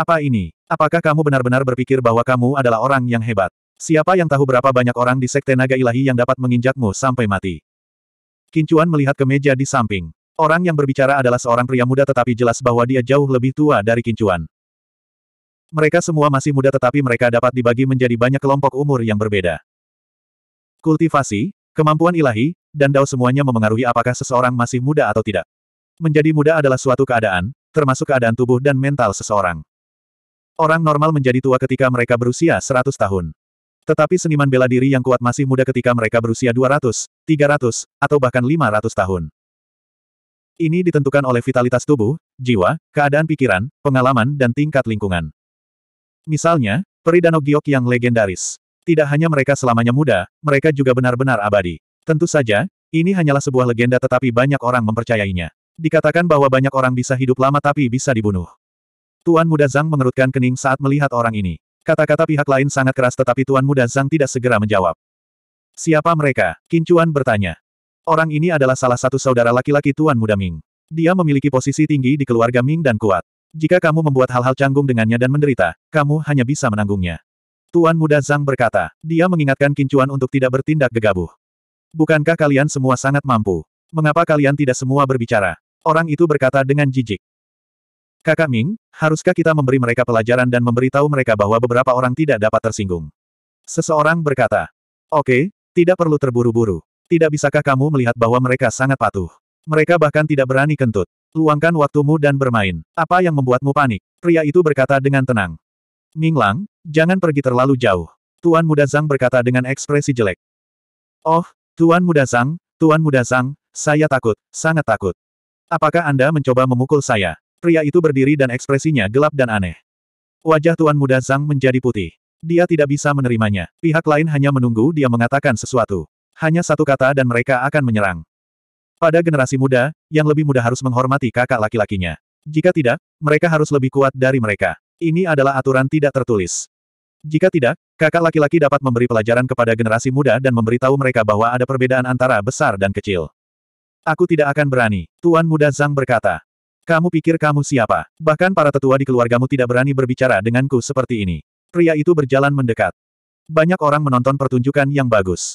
Apa ini? Apakah kamu benar-benar berpikir bahwa kamu adalah orang yang hebat? Siapa yang tahu berapa banyak orang di Sekte Naga Ilahi yang dapat menginjakmu sampai mati? Kincuan melihat ke meja di samping. Orang yang berbicara adalah seorang pria muda tetapi jelas bahwa dia jauh lebih tua dari Kincuan. Mereka semua masih muda tetapi mereka dapat dibagi menjadi banyak kelompok umur yang berbeda. Kultivasi, kemampuan ilahi, dan dao semuanya memengaruhi apakah seseorang masih muda atau tidak. Menjadi muda adalah suatu keadaan, termasuk keadaan tubuh dan mental seseorang. Orang normal menjadi tua ketika mereka berusia 100 tahun. Tetapi seniman bela diri yang kuat masih muda ketika mereka berusia 200, 300, atau bahkan 500 tahun. Ini ditentukan oleh vitalitas tubuh, jiwa, keadaan pikiran, pengalaman dan tingkat lingkungan. Misalnya, peri Danau Giok yang legendaris. Tidak hanya mereka selamanya muda, mereka juga benar-benar abadi. Tentu saja, ini hanyalah sebuah legenda tetapi banyak orang mempercayainya. Dikatakan bahwa banyak orang bisa hidup lama tapi bisa dibunuh. Tuan Muda Zhang mengerutkan kening saat melihat orang ini. Kata-kata pihak lain sangat keras tetapi Tuan Muda Zhang tidak segera menjawab. Siapa mereka? Kincuan bertanya. Orang ini adalah salah satu saudara laki-laki Tuan Muda Ming. Dia memiliki posisi tinggi di keluarga Ming dan kuat. Jika kamu membuat hal-hal canggung dengannya dan menderita, kamu hanya bisa menanggungnya. Tuan Muda Zhang berkata, dia mengingatkan Kincuan untuk tidak bertindak gegabah. Bukankah kalian semua sangat mampu? Mengapa kalian tidak semua berbicara? Orang itu berkata dengan jijik. Kakak Ming, haruskah kita memberi mereka pelajaran dan memberitahu mereka bahwa beberapa orang tidak dapat tersinggung? Seseorang berkata, Oke, okay, tidak perlu terburu-buru. Tidak bisakah kamu melihat bahwa mereka sangat patuh? Mereka bahkan tidak berani kentut. Luangkan waktumu dan bermain. Apa yang membuatmu panik? Pria itu berkata dengan tenang. Ming Lang, jangan pergi terlalu jauh. Tuan Muda Zhang berkata dengan ekspresi jelek. Oh, Tuan Muda Zhang, Tuan Muda Zhang, saya takut, sangat takut. Apakah Anda mencoba memukul saya? Pria itu berdiri dan ekspresinya gelap dan aneh. Wajah tuan muda Zhang menjadi putih. Dia tidak bisa menerimanya. Pihak lain hanya menunggu dia mengatakan sesuatu. Hanya satu kata dan mereka akan menyerang. Pada generasi muda, yang lebih muda harus menghormati kakak laki-lakinya. Jika tidak, mereka harus lebih kuat dari mereka. Ini adalah aturan tidak tertulis. Jika tidak, kakak laki-laki dapat memberi pelajaran kepada generasi muda dan memberitahu mereka bahwa ada perbedaan antara besar dan kecil. Aku tidak akan berani, Tuan Muda Zhang berkata. Kamu pikir kamu siapa? Bahkan para tetua di keluargamu tidak berani berbicara denganku seperti ini. Pria itu berjalan mendekat. Banyak orang menonton pertunjukan yang bagus.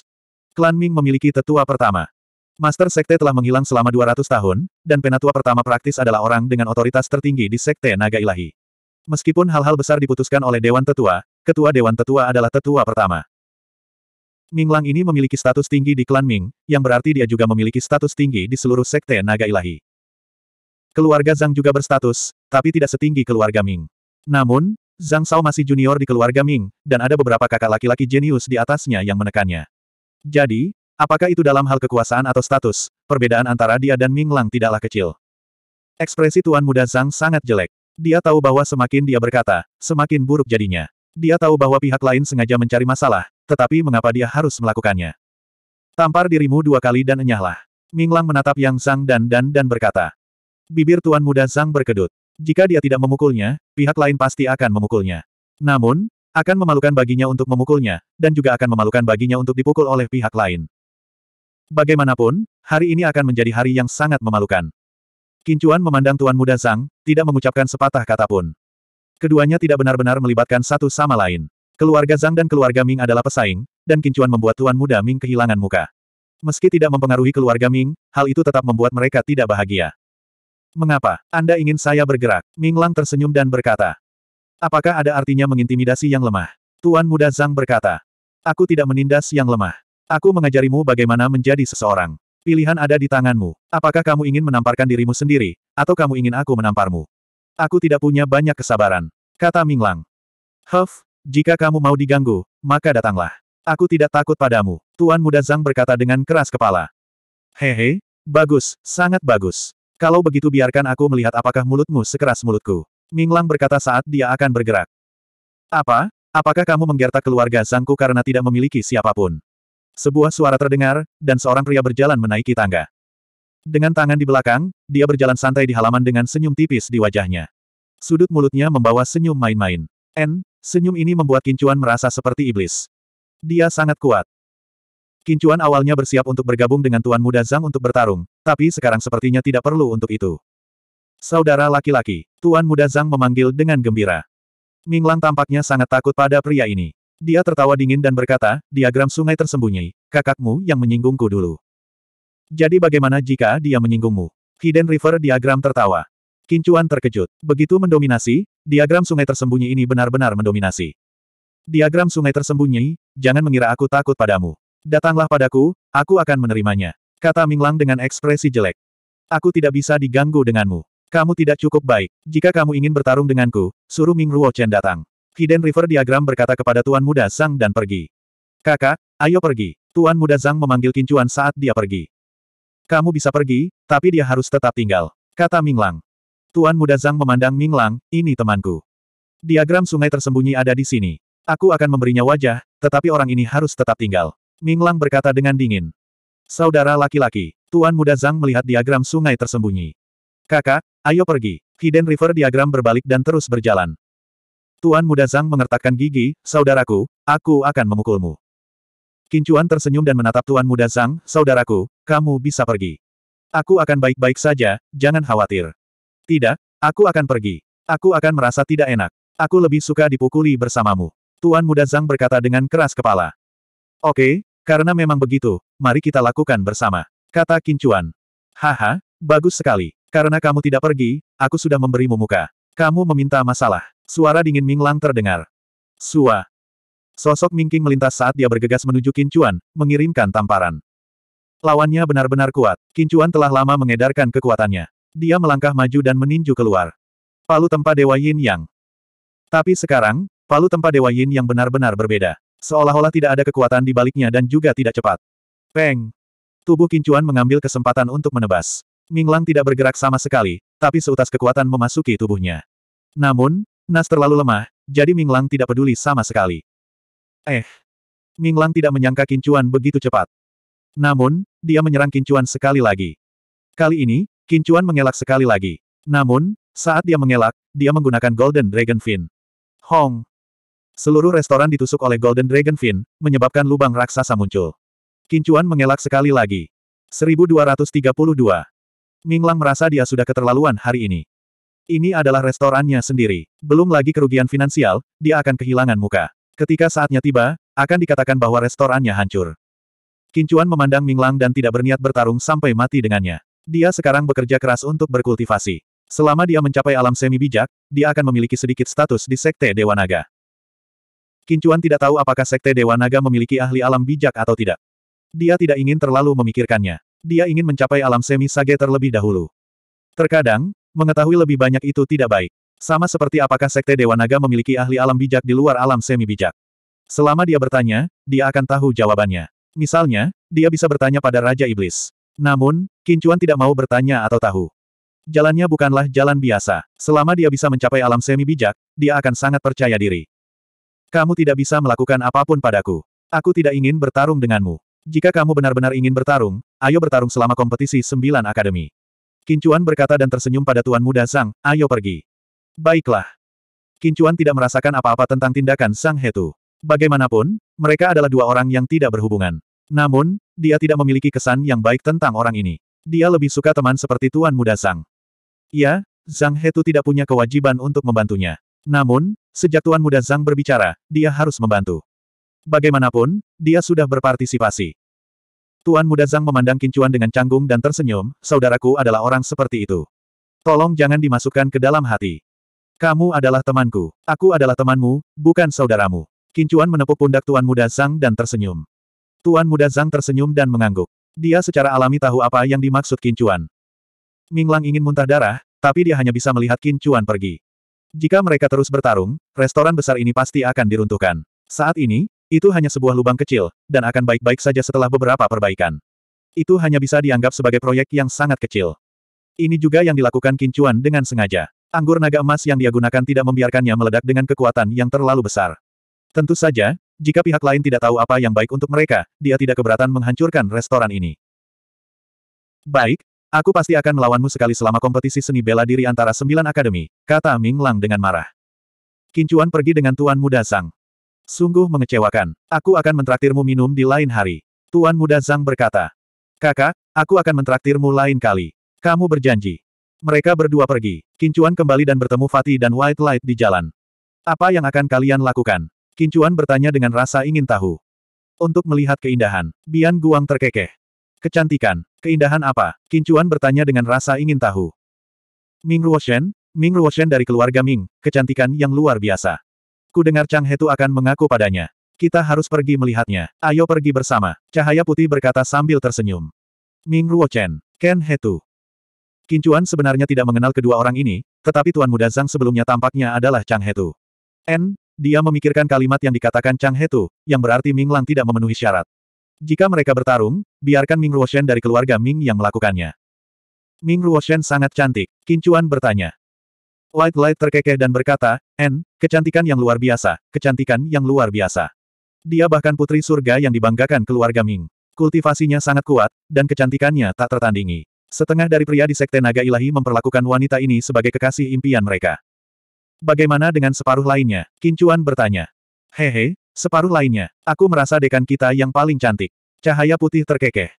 Klan Ming memiliki tetua pertama. Master Sekte telah menghilang selama 200 tahun, dan penatua pertama praktis adalah orang dengan otoritas tertinggi di Sekte Naga Ilahi. Meskipun hal-hal besar diputuskan oleh Dewan Tetua, Ketua Dewan Tetua adalah Tetua pertama. Ming Lang ini memiliki status tinggi di klan Ming, yang berarti dia juga memiliki status tinggi di seluruh sekte naga ilahi. Keluarga Zhang juga berstatus, tapi tidak setinggi keluarga Ming. Namun, Zhang Shao masih junior di keluarga Ming, dan ada beberapa kakak laki-laki jenius di atasnya yang menekannya. Jadi, apakah itu dalam hal kekuasaan atau status, perbedaan antara dia dan Ming Lang tidaklah kecil. Ekspresi tuan muda Zhang sangat jelek. Dia tahu bahwa semakin dia berkata, semakin buruk jadinya. Dia tahu bahwa pihak lain sengaja mencari masalah, tetapi mengapa dia harus melakukannya? Tampar dirimu dua kali dan enyahlah. ming lang menatap Yang Zhang dan Dan dan berkata, Bibir Tuan Muda Zhang berkedut. Jika dia tidak memukulnya, pihak lain pasti akan memukulnya. Namun, akan memalukan baginya untuk memukulnya, dan juga akan memalukan baginya untuk dipukul oleh pihak lain. Bagaimanapun, hari ini akan menjadi hari yang sangat memalukan. Kincuan memandang Tuan Muda Zhang, tidak mengucapkan sepatah kata pun. Keduanya tidak benar-benar melibatkan satu sama lain. Keluarga Zhang dan keluarga Ming adalah pesaing, dan Kincuan membuat Tuan Muda Ming kehilangan muka. Meski tidak mempengaruhi keluarga Ming, hal itu tetap membuat mereka tidak bahagia. Mengapa? Anda ingin saya bergerak? Ming Lang tersenyum dan berkata. Apakah ada artinya mengintimidasi yang lemah? Tuan muda Zhang berkata. Aku tidak menindas yang lemah. Aku mengajarimu bagaimana menjadi seseorang. Pilihan ada di tanganmu. Apakah kamu ingin menamparkan dirimu sendiri, atau kamu ingin aku menamparmu? Aku tidak punya banyak kesabaran. Kata Ming Lang. Huff, jika kamu mau diganggu, maka datanglah. Aku tidak takut padamu. Tuan muda Zhang berkata dengan keras kepala. Hehe, bagus, sangat bagus. Kalau begitu biarkan aku melihat apakah mulutmu sekeras mulutku. Minglang berkata saat dia akan bergerak. Apa? Apakah kamu menggertak keluarga Zangku karena tidak memiliki siapapun? Sebuah suara terdengar, dan seorang pria berjalan menaiki tangga. Dengan tangan di belakang, dia berjalan santai di halaman dengan senyum tipis di wajahnya. Sudut mulutnya membawa senyum main-main. N, senyum ini membuat Kincuan merasa seperti iblis. Dia sangat kuat. Kincuan awalnya bersiap untuk bergabung dengan Tuan Muda Zhang untuk bertarung, tapi sekarang sepertinya tidak perlu untuk itu. Saudara laki-laki, Tuan Muda Zhang memanggil dengan gembira. Minglang tampaknya sangat takut pada pria ini. Dia tertawa dingin dan berkata, diagram sungai tersembunyi, kakakmu yang menyinggungku dulu. Jadi bagaimana jika dia menyinggungmu? Hidden River diagram tertawa. Kincuan terkejut. Begitu mendominasi, diagram sungai tersembunyi ini benar-benar mendominasi. Diagram sungai tersembunyi, jangan mengira aku takut padamu. Datanglah padaku, aku akan menerimanya. Kata Minglang dengan ekspresi jelek. Aku tidak bisa diganggu denganmu. Kamu tidak cukup baik. Jika kamu ingin bertarung denganku, suruh Ming Ruo Chen datang. Hidden River Diagram berkata kepada Tuan Muda Zhang dan pergi. Kakak, ayo pergi. Tuan Muda Zhang memanggil Kincuan saat dia pergi. Kamu bisa pergi, tapi dia harus tetap tinggal. Kata Minglang. Tuan Muda Zhang memandang Minglang, ini temanku. Diagram sungai tersembunyi ada di sini. Aku akan memberinya wajah, tetapi orang ini harus tetap tinggal. Minglang berkata dengan dingin. Saudara laki-laki, Tuan Muda Zhang melihat diagram sungai tersembunyi. Kakak, ayo pergi. Hidden River diagram berbalik dan terus berjalan. Tuan Muda Zhang mengertakkan gigi, saudaraku, aku akan memukulmu. Kincuan tersenyum dan menatap Tuan Muda Zhang, saudaraku, kamu bisa pergi. Aku akan baik-baik saja, jangan khawatir. Tidak, aku akan pergi. Aku akan merasa tidak enak. Aku lebih suka dipukuli bersamamu. Tuan Muda Zhang berkata dengan keras kepala. Oke, karena memang begitu, mari kita lakukan bersama. Kata Kincuan. Haha, bagus sekali. Karena kamu tidak pergi, aku sudah memberimu muka. Kamu meminta masalah. Suara dingin Minglang terdengar. Sua. Sosok Mingking melintas saat dia bergegas menuju Kincuan, mengirimkan tamparan. Lawannya benar-benar kuat. Kincuan telah lama mengedarkan kekuatannya. Dia melangkah maju dan meninju keluar. Palu tempa Dewa Yin Yang. Tapi sekarang, palu tempa Dewa Yin yang benar-benar berbeda. Seolah-olah tidak ada kekuatan di baliknya dan juga tidak cepat. Peng! Tubuh Kincuan mengambil kesempatan untuk menebas. Minglang tidak bergerak sama sekali, tapi seutas kekuatan memasuki tubuhnya. Namun, Nas terlalu lemah, jadi Minglang tidak peduli sama sekali. Eh! Minglang tidak menyangka Kincuan begitu cepat. Namun, dia menyerang Kincuan sekali lagi. Kali ini, Kincuan mengelak sekali lagi. Namun, saat dia mengelak, dia menggunakan Golden Dragon Fin. Hong! Seluruh restoran ditusuk oleh Golden Dragon Fin, menyebabkan lubang raksasa muncul. Kincuan mengelak sekali lagi. 1232. Minglang merasa dia sudah keterlaluan hari ini. Ini adalah restorannya sendiri. Belum lagi kerugian finansial, dia akan kehilangan muka. Ketika saatnya tiba, akan dikatakan bahwa restorannya hancur. Kincuan memandang Minglang dan tidak berniat bertarung sampai mati dengannya. Dia sekarang bekerja keras untuk berkultivasi. Selama dia mencapai alam semi bijak, dia akan memiliki sedikit status di Sekte Dewa Naga. Kincuan tidak tahu apakah Sekte Dewa Naga memiliki ahli alam bijak atau tidak. Dia tidak ingin terlalu memikirkannya. Dia ingin mencapai alam semi sage terlebih dahulu. Terkadang, mengetahui lebih banyak itu tidak baik. Sama seperti apakah Sekte Dewa Naga memiliki ahli alam bijak di luar alam semi bijak. Selama dia bertanya, dia akan tahu jawabannya. Misalnya, dia bisa bertanya pada Raja Iblis. Namun, Kincuan tidak mau bertanya atau tahu. Jalannya bukanlah jalan biasa. Selama dia bisa mencapai alam semi bijak, dia akan sangat percaya diri. Kamu tidak bisa melakukan apapun padaku. Aku tidak ingin bertarung denganmu. Jika kamu benar-benar ingin bertarung, ayo bertarung selama kompetisi sembilan akademi. Kincuan berkata dan tersenyum pada Tuan Muda Sang, ayo pergi. Baiklah. Kincuan tidak merasakan apa-apa tentang tindakan Sang Hetu. Bagaimanapun, mereka adalah dua orang yang tidak berhubungan. Namun, dia tidak memiliki kesan yang baik tentang orang ini. Dia lebih suka teman seperti Tuan Muda Sang. Ya, Sang Hetu tidak punya kewajiban untuk membantunya. Namun, sejak Tuan Muda Zhang berbicara, dia harus membantu. Bagaimanapun, dia sudah berpartisipasi. Tuan Muda Zhang memandang Kincuan dengan canggung dan tersenyum, saudaraku adalah orang seperti itu. Tolong jangan dimasukkan ke dalam hati. Kamu adalah temanku, aku adalah temanmu, bukan saudaramu. Kincuan menepuk pundak Tuan Muda Zhang dan tersenyum. Tuan Muda Zhang tersenyum dan mengangguk. Dia secara alami tahu apa yang dimaksud Kincuan. Minglang ingin muntah darah, tapi dia hanya bisa melihat Kincuan pergi. Jika mereka terus bertarung, restoran besar ini pasti akan diruntuhkan. Saat ini, itu hanya sebuah lubang kecil, dan akan baik-baik saja setelah beberapa perbaikan. Itu hanya bisa dianggap sebagai proyek yang sangat kecil. Ini juga yang dilakukan Kincuan dengan sengaja. Anggur naga emas yang dia gunakan tidak membiarkannya meledak dengan kekuatan yang terlalu besar. Tentu saja, jika pihak lain tidak tahu apa yang baik untuk mereka, dia tidak keberatan menghancurkan restoran ini. Baik, Aku pasti akan melawanmu sekali selama kompetisi seni bela diri antara sembilan akademi, kata Ming Lang dengan marah. Kincuan pergi dengan Tuan Muda Zhang. Sungguh mengecewakan. Aku akan mentraktirmu minum di lain hari. Tuan Muda Zhang berkata. Kakak, aku akan mentraktirmu lain kali. Kamu berjanji. Mereka berdua pergi. Kincuan kembali dan bertemu Fatih dan White Light di jalan. Apa yang akan kalian lakukan? Kincuan bertanya dengan rasa ingin tahu. Untuk melihat keindahan, Bian Guang terkekeh. Kecantikan, keindahan apa? Kincuan bertanya dengan rasa ingin tahu. Ming Ruoshen, Ming Ruoshen dari keluarga Ming, kecantikan yang luar biasa. Ku dengar Chang Hetu akan mengaku padanya. Kita harus pergi melihatnya. Ayo pergi bersama. Cahaya putih berkata sambil tersenyum. Ming Ruochen, Ken Hetu. Kincuan sebenarnya tidak mengenal kedua orang ini, tetapi Tuan Muda Zhang sebelumnya tampaknya adalah Chang Hetu. N, dia memikirkan kalimat yang dikatakan Chang Hetu, yang berarti Ming Lang tidak memenuhi syarat. Jika mereka bertarung, biarkan Ming Ruoshen dari keluarga Ming yang melakukannya. Ming Ruoshen sangat cantik, Kincuan bertanya. White Light terkekeh dan berkata, N, kecantikan yang luar biasa, kecantikan yang luar biasa. Dia bahkan putri surga yang dibanggakan keluarga Ming. Kultivasinya sangat kuat, dan kecantikannya tak tertandingi. Setengah dari pria di Sekte Naga Ilahi memperlakukan wanita ini sebagai kekasih impian mereka. Bagaimana dengan separuh lainnya? Kincuan bertanya. Hehe, Separuh lainnya, aku merasa dekan kita yang paling cantik. Cahaya putih terkekeh.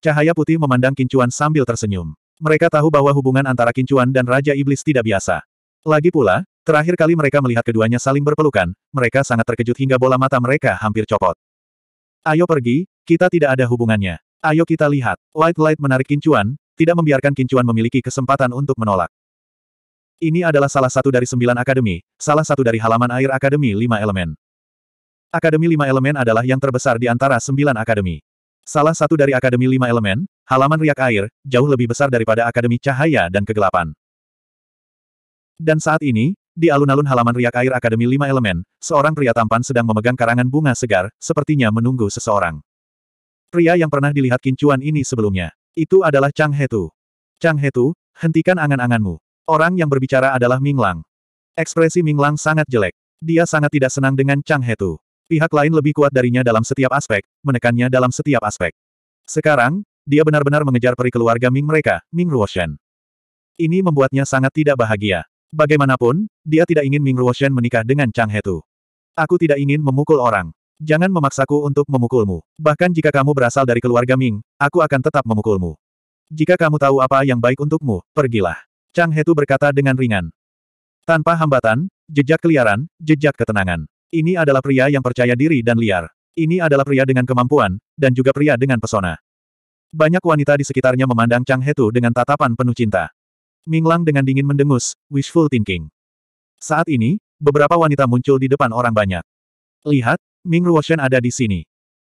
Cahaya putih memandang Kincuan sambil tersenyum. Mereka tahu bahwa hubungan antara Kincuan dan Raja Iblis tidak biasa. Lagi pula, terakhir kali mereka melihat keduanya saling berpelukan, mereka sangat terkejut hingga bola mata mereka hampir copot. Ayo pergi, kita tidak ada hubungannya. Ayo kita lihat. White Light menarik Kincuan, tidak membiarkan Kincuan memiliki kesempatan untuk menolak. Ini adalah salah satu dari sembilan akademi, salah satu dari halaman air akademi lima elemen. Akademi Lima Elemen adalah yang terbesar di antara sembilan akademi. Salah satu dari Akademi Lima Elemen, halaman riak air, jauh lebih besar daripada Akademi Cahaya dan Kegelapan. Dan saat ini, di alun-alun halaman riak air Akademi Lima Elemen, seorang pria tampan sedang memegang karangan bunga segar, sepertinya menunggu seseorang. Pria yang pernah dilihat kincuan ini sebelumnya. Itu adalah Chang Hetu. Chang Hetu, hentikan angan-anganmu. Orang yang berbicara adalah Ming Lang. Ekspresi Ming Lang sangat jelek. Dia sangat tidak senang dengan Chang Hetu. Pihak lain lebih kuat darinya dalam setiap aspek, menekannya dalam setiap aspek. Sekarang, dia benar-benar mengejar peri keluarga Ming mereka, Ming Ruoshen. Ini membuatnya sangat tidak bahagia. Bagaimanapun, dia tidak ingin Ming Ruoshen menikah dengan Chang Hetu. Aku tidak ingin memukul orang. Jangan memaksaku untuk memukulmu. Bahkan jika kamu berasal dari keluarga Ming, aku akan tetap memukulmu. Jika kamu tahu apa yang baik untukmu, pergilah. Chang Hetu berkata dengan ringan. Tanpa hambatan, jejak keliaran, jejak ketenangan. Ini adalah pria yang percaya diri dan liar. Ini adalah pria dengan kemampuan, dan juga pria dengan pesona. Banyak wanita di sekitarnya memandang Chang Hetu dengan tatapan penuh cinta. Minglang dengan dingin mendengus, wishful thinking. Saat ini, beberapa wanita muncul di depan orang banyak. Lihat, Ming Ruoshen ada di sini.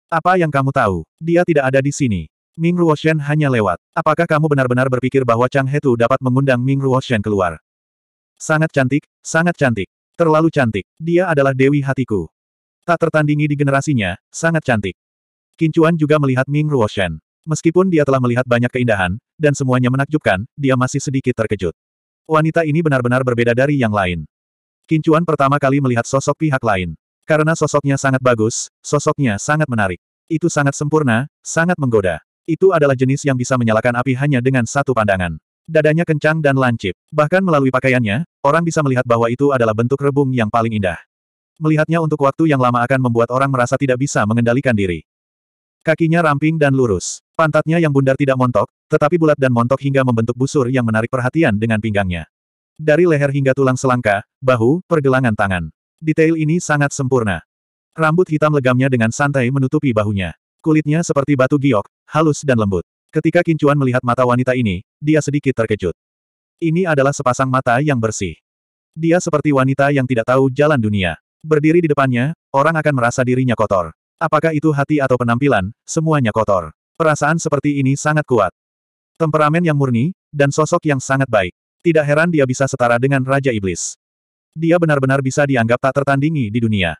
Apa yang kamu tahu? Dia tidak ada di sini. Ming Ruoshen hanya lewat. Apakah kamu benar-benar berpikir bahwa Chang Hetu dapat mengundang Ming Ruoshen keluar? Sangat cantik, sangat cantik. Terlalu cantik. Dia adalah Dewi Hatiku. Tak tertandingi di generasinya, sangat cantik. Kincuan juga melihat Ming Ruoshan. Meskipun dia telah melihat banyak keindahan, dan semuanya menakjubkan, dia masih sedikit terkejut. Wanita ini benar-benar berbeda dari yang lain. Kincuan pertama kali melihat sosok pihak lain. Karena sosoknya sangat bagus, sosoknya sangat menarik. Itu sangat sempurna, sangat menggoda. Itu adalah jenis yang bisa menyalakan api hanya dengan satu pandangan. Dadanya kencang dan lancip. Bahkan melalui pakaiannya, orang bisa melihat bahwa itu adalah bentuk rebung yang paling indah. Melihatnya untuk waktu yang lama akan membuat orang merasa tidak bisa mengendalikan diri. Kakinya ramping dan lurus. Pantatnya yang bundar tidak montok, tetapi bulat dan montok hingga membentuk busur yang menarik perhatian dengan pinggangnya. Dari leher hingga tulang selangka, bahu, pergelangan tangan. Detail ini sangat sempurna. Rambut hitam legamnya dengan santai menutupi bahunya. Kulitnya seperti batu giok, halus dan lembut. Ketika Kincuan melihat mata wanita ini, dia sedikit terkejut. Ini adalah sepasang mata yang bersih. Dia seperti wanita yang tidak tahu jalan dunia. Berdiri di depannya, orang akan merasa dirinya kotor. Apakah itu hati atau penampilan, semuanya kotor. Perasaan seperti ini sangat kuat. Temperamen yang murni, dan sosok yang sangat baik. Tidak heran dia bisa setara dengan Raja Iblis. Dia benar-benar bisa dianggap tak tertandingi di dunia.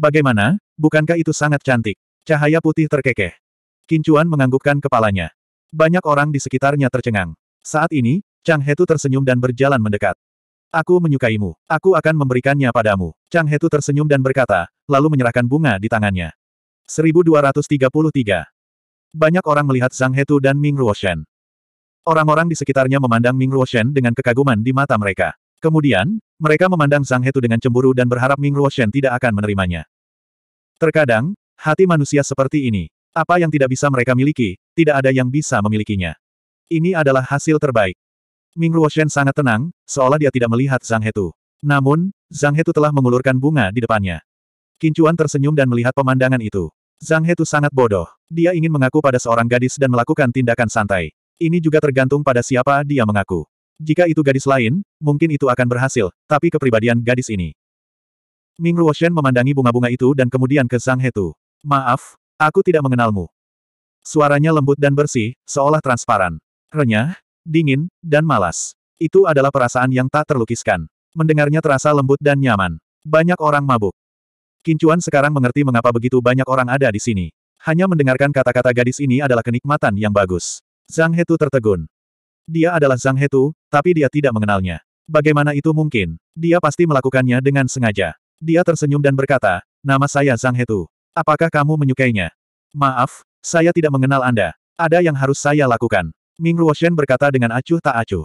Bagaimana, bukankah itu sangat cantik? Cahaya putih terkekeh. Kincuan menganggukkan kepalanya. Banyak orang di sekitarnya tercengang. Saat ini, Chang Hetu tersenyum dan berjalan mendekat. Aku menyukaimu. Aku akan memberikannya padamu. Chang Hetu tersenyum dan berkata, lalu menyerahkan bunga di tangannya. 1233. Banyak orang melihat Zhang Hetu dan Ming Ruoshen. Orang-orang di sekitarnya memandang Ming Ruoshen dengan kekaguman di mata mereka. Kemudian, mereka memandang Zhang Hetu dengan cemburu dan berharap Ming Ruoshen tidak akan menerimanya. Terkadang, hati manusia seperti ini. Apa yang tidak bisa mereka miliki, tidak ada yang bisa memilikinya. Ini adalah hasil terbaik. Ming Ruoshen sangat tenang, seolah dia tidak melihat Zhang Hetu. Namun, Zhang Hetu telah mengulurkan bunga di depannya. Kincuan tersenyum dan melihat pemandangan itu. Zhang Hetu sangat bodoh. Dia ingin mengaku pada seorang gadis dan melakukan tindakan santai. Ini juga tergantung pada siapa dia mengaku. Jika itu gadis lain, mungkin itu akan berhasil, tapi kepribadian gadis ini. Ming Ruoshen memandangi bunga-bunga itu dan kemudian ke Zhang Hetu. Maaf, Aku tidak mengenalmu. Suaranya lembut dan bersih, seolah transparan. Renyah, dingin, dan malas. Itu adalah perasaan yang tak terlukiskan. Mendengarnya terasa lembut dan nyaman. Banyak orang mabuk. Kincuan sekarang mengerti mengapa begitu banyak orang ada di sini. Hanya mendengarkan kata-kata gadis ini adalah kenikmatan yang bagus. Zhang Hetu tertegun. Dia adalah Zhang Hetu, tapi dia tidak mengenalnya. Bagaimana itu mungkin? Dia pasti melakukannya dengan sengaja. Dia tersenyum dan berkata, nama saya Zhang Hetu. Apakah kamu menyukainya? Maaf, saya tidak mengenal Anda. Ada yang harus saya lakukan. Ming Ruoshen berkata dengan acuh tak acuh.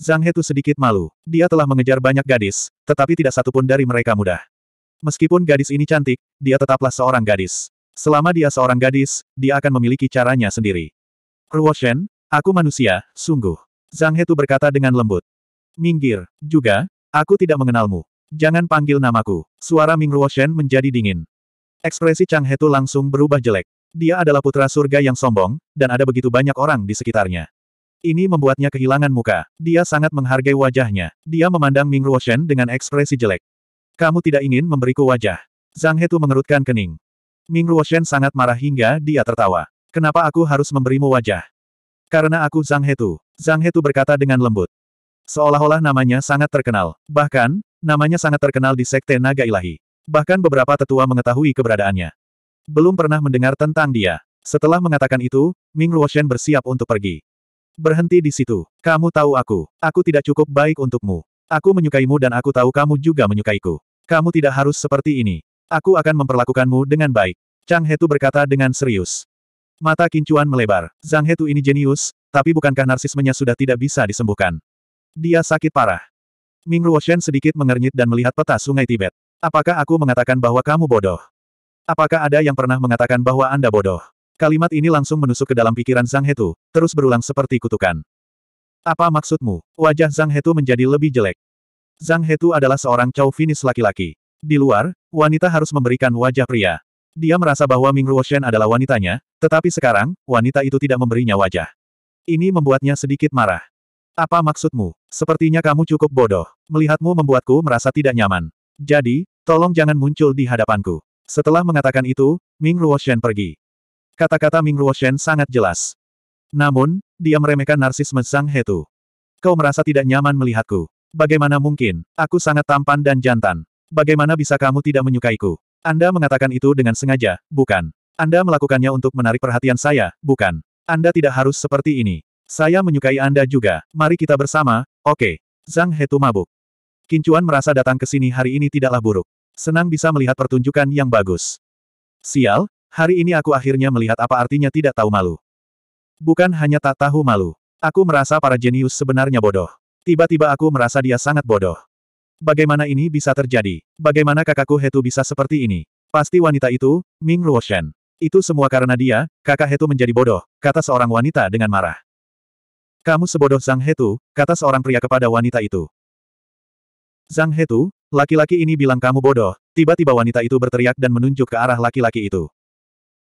Zhang tu sedikit malu. Dia telah mengejar banyak gadis, tetapi tidak satupun dari mereka mudah. Meskipun gadis ini cantik, dia tetaplah seorang gadis. Selama dia seorang gadis, dia akan memiliki caranya sendiri. Ruoshen, aku manusia, sungguh. Zhang tu berkata dengan lembut. Minggir, juga, aku tidak mengenalmu. Jangan panggil namaku. Suara Ming Ruoshen menjadi dingin. Ekspresi Chang Hetu langsung berubah jelek. Dia adalah putra surga yang sombong, dan ada begitu banyak orang di sekitarnya. Ini membuatnya kehilangan muka. Dia sangat menghargai wajahnya. Dia memandang Ming Ruoshen dengan ekspresi jelek. Kamu tidak ingin memberiku wajah. Zhang Hetu mengerutkan kening. Ming Ruoshen sangat marah hingga dia tertawa. Kenapa aku harus memberimu wajah? Karena aku Zhang Hetu. Zhang Hetu berkata dengan lembut. Seolah-olah namanya sangat terkenal. Bahkan, namanya sangat terkenal di Sekte Naga Ilahi. Bahkan beberapa tetua mengetahui keberadaannya. Belum pernah mendengar tentang dia. Setelah mengatakan itu, Ming Luoshen bersiap untuk pergi. Berhenti di situ. Kamu tahu aku. Aku tidak cukup baik untukmu. Aku menyukaimu dan aku tahu kamu juga menyukaiku. Kamu tidak harus seperti ini. Aku akan memperlakukanmu dengan baik. Chang Hetu berkata dengan serius. Mata Kincuan melebar. Zhang Hetu ini jenius, tapi bukankah narsismenya sudah tidak bisa disembuhkan? Dia sakit parah. Ming Ruoshen sedikit mengernyit dan melihat peta sungai Tibet. Apakah aku mengatakan bahwa kamu bodoh? Apakah ada yang pernah mengatakan bahwa Anda bodoh? Kalimat ini langsung menusuk ke dalam pikiran Zhang Hetu, terus berulang seperti kutukan. Apa maksudmu? Wajah Zhang Hetu menjadi lebih jelek. Zhang Hetu adalah seorang Cao Finis laki-laki. Di luar, wanita harus memberikan wajah pria. Dia merasa bahwa Ming Ruoshen adalah wanitanya, tetapi sekarang, wanita itu tidak memberinya wajah. Ini membuatnya sedikit marah. Apa maksudmu? Sepertinya kamu cukup bodoh. Melihatmu membuatku merasa tidak nyaman. Jadi, Tolong jangan muncul di hadapanku. Setelah mengatakan itu, Ming Ruoshen pergi. Kata-kata Ming Ruoshen sangat jelas. Namun, dia meremehkan narsisme Sang Hetu. Kau merasa tidak nyaman melihatku. Bagaimana mungkin? Aku sangat tampan dan jantan. Bagaimana bisa kamu tidak menyukaiku? Anda mengatakan itu dengan sengaja, bukan? Anda melakukannya untuk menarik perhatian saya, bukan? Anda tidak harus seperti ini. Saya menyukai Anda juga. Mari kita bersama, oke. Okay. Zhang Hetu mabuk. Kincuan merasa datang ke sini hari ini tidaklah buruk. Senang bisa melihat pertunjukan yang bagus. Sial, hari ini aku akhirnya melihat apa artinya tidak tahu malu. Bukan hanya tak tahu malu. Aku merasa para jenius sebenarnya bodoh. Tiba-tiba aku merasa dia sangat bodoh. Bagaimana ini bisa terjadi? Bagaimana kakakku Hetu bisa seperti ini? Pasti wanita itu, Ming Ruoshen. Itu semua karena dia, kakak Hetu menjadi bodoh, kata seorang wanita dengan marah. Kamu sebodoh sang Hetu, kata seorang pria kepada wanita itu. Zhang He Tu, laki-laki ini bilang kamu bodoh, tiba-tiba wanita itu berteriak dan menunjuk ke arah laki-laki itu.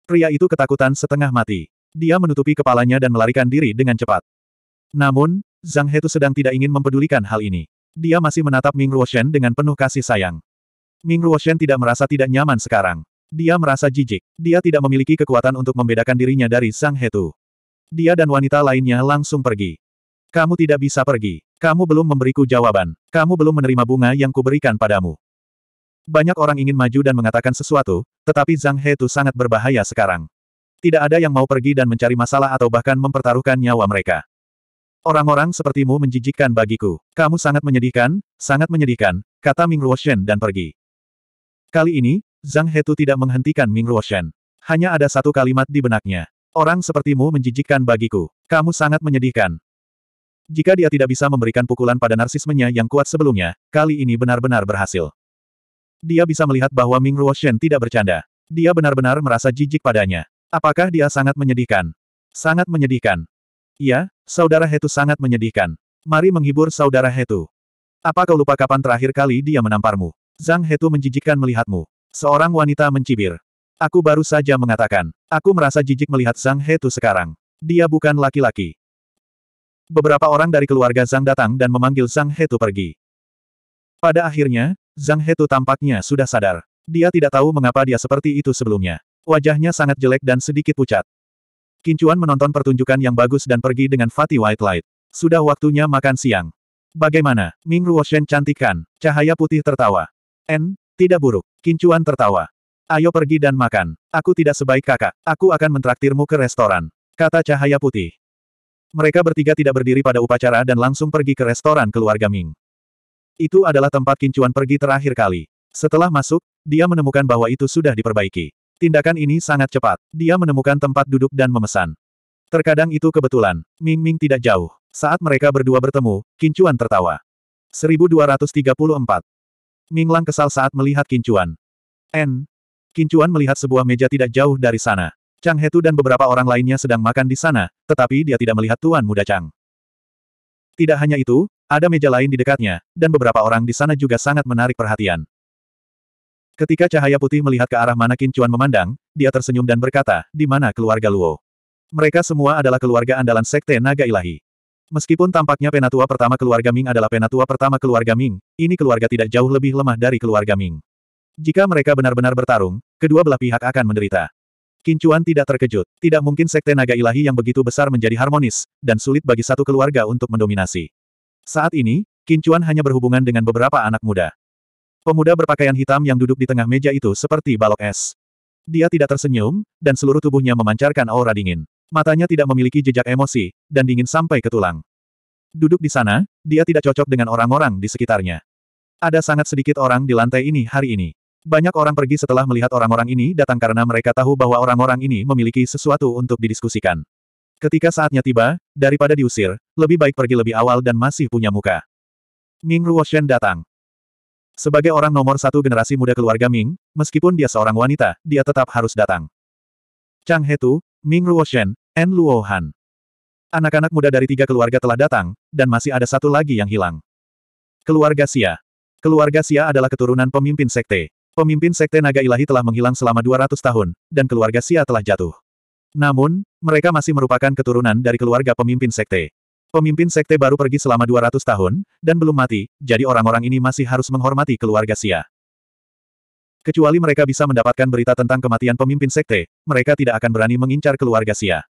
Pria itu ketakutan setengah mati. Dia menutupi kepalanya dan melarikan diri dengan cepat. Namun, Zhang He Tu sedang tidak ingin mempedulikan hal ini. Dia masih menatap Ming Ruoshen dengan penuh kasih sayang. Ming Ruoshen tidak merasa tidak nyaman sekarang. Dia merasa jijik. Dia tidak memiliki kekuatan untuk membedakan dirinya dari Zhang He Tu. Dia dan wanita lainnya langsung pergi. Kamu tidak bisa pergi. Kamu belum memberiku jawaban. Kamu belum menerima bunga yang kuberikan padamu. Banyak orang ingin maju dan mengatakan sesuatu, tetapi Zhang He itu sangat berbahaya sekarang. Tidak ada yang mau pergi dan mencari masalah atau bahkan mempertaruhkan nyawa mereka. Orang-orang sepertimu menjijikkan bagiku. Kamu sangat menyedihkan, sangat menyedihkan, kata Ming Ruoshen dan pergi. Kali ini, Zhang He itu tidak menghentikan Ming Ruoshen. Hanya ada satu kalimat di benaknya. Orang sepertimu menjijikkan bagiku. Kamu sangat menyedihkan, jika dia tidak bisa memberikan pukulan pada narsismenya yang kuat sebelumnya, kali ini benar-benar berhasil. Dia bisa melihat bahwa Ming Ruoshen tidak bercanda. Dia benar-benar merasa jijik padanya. Apakah dia sangat menyedihkan? Sangat menyedihkan. Iya, saudara Hetu sangat menyedihkan. Mari menghibur saudara Hetu. Apa kau lupa kapan terakhir kali dia menamparmu? Zhang Hetu menjijikkan melihatmu. Seorang wanita mencibir. Aku baru saja mengatakan. Aku merasa jijik melihat Zhang Hetu sekarang. Dia bukan laki-laki. Beberapa orang dari keluarga Zhang datang dan memanggil Zhang Hetu pergi. Pada akhirnya, Zhang Hetu tampaknya sudah sadar. Dia tidak tahu mengapa dia seperti itu sebelumnya. Wajahnya sangat jelek dan sedikit pucat. Kincuan menonton pertunjukan yang bagus dan pergi dengan Fatih White Light. Sudah waktunya makan siang. Bagaimana? Ming Ruoshen cantik kan? Cahaya putih tertawa. N, tidak buruk. Kincuan tertawa. Ayo pergi dan makan. Aku tidak sebaik kakak. Aku akan mentraktirmu ke restoran. Kata cahaya putih. Mereka bertiga tidak berdiri pada upacara dan langsung pergi ke restoran keluarga Ming. Itu adalah tempat Kincuan pergi terakhir kali. Setelah masuk, dia menemukan bahwa itu sudah diperbaiki. Tindakan ini sangat cepat. Dia menemukan tempat duduk dan memesan. Terkadang itu kebetulan. Ming Ming tidak jauh. Saat mereka berdua bertemu, Kincuan tertawa. 1234. Ming Lang kesal saat melihat Kincuan. N. Kincuan melihat sebuah meja tidak jauh dari sana. Chang Hetu dan beberapa orang lainnya sedang makan di sana, tetapi dia tidak melihat Tuan Muda Chang. Tidak hanya itu, ada meja lain di dekatnya, dan beberapa orang di sana juga sangat menarik perhatian. Ketika cahaya putih melihat ke arah mana Kincuan memandang, dia tersenyum dan berkata, di mana keluarga Luo? Mereka semua adalah keluarga andalan Sekte Naga Ilahi. Meskipun tampaknya penatua pertama keluarga Ming adalah penatua pertama keluarga Ming, ini keluarga tidak jauh lebih lemah dari keluarga Ming. Jika mereka benar-benar bertarung, kedua belah pihak akan menderita. Kincuan tidak terkejut. Tidak mungkin sekte naga ilahi yang begitu besar menjadi harmonis, dan sulit bagi satu keluarga untuk mendominasi. Saat ini, Kincuan hanya berhubungan dengan beberapa anak muda. Pemuda berpakaian hitam yang duduk di tengah meja itu seperti balok es. Dia tidak tersenyum, dan seluruh tubuhnya memancarkan aura dingin. Matanya tidak memiliki jejak emosi, dan dingin sampai ke tulang. Duduk di sana, dia tidak cocok dengan orang-orang di sekitarnya. Ada sangat sedikit orang di lantai ini hari ini. Banyak orang pergi setelah melihat orang-orang ini datang karena mereka tahu bahwa orang-orang ini memiliki sesuatu untuk didiskusikan. Ketika saatnya tiba, daripada diusir, lebih baik pergi lebih awal dan masih punya muka. Ming Ruoshen datang. Sebagai orang nomor satu generasi muda keluarga Ming, meskipun dia seorang wanita, dia tetap harus datang. Chang Hetu, Ming Ruoshen, and Luo Han. Anak-anak muda dari tiga keluarga telah datang, dan masih ada satu lagi yang hilang. Keluarga Xia. Keluarga Xia adalah keturunan pemimpin sekte. Pemimpin Sekte Naga Ilahi telah menghilang selama 200 tahun, dan keluarga Sia telah jatuh. Namun, mereka masih merupakan keturunan dari keluarga pemimpin Sekte. Pemimpin Sekte baru pergi selama 200 tahun, dan belum mati, jadi orang-orang ini masih harus menghormati keluarga Sia. Kecuali mereka bisa mendapatkan berita tentang kematian pemimpin Sekte, mereka tidak akan berani mengincar keluarga Sia.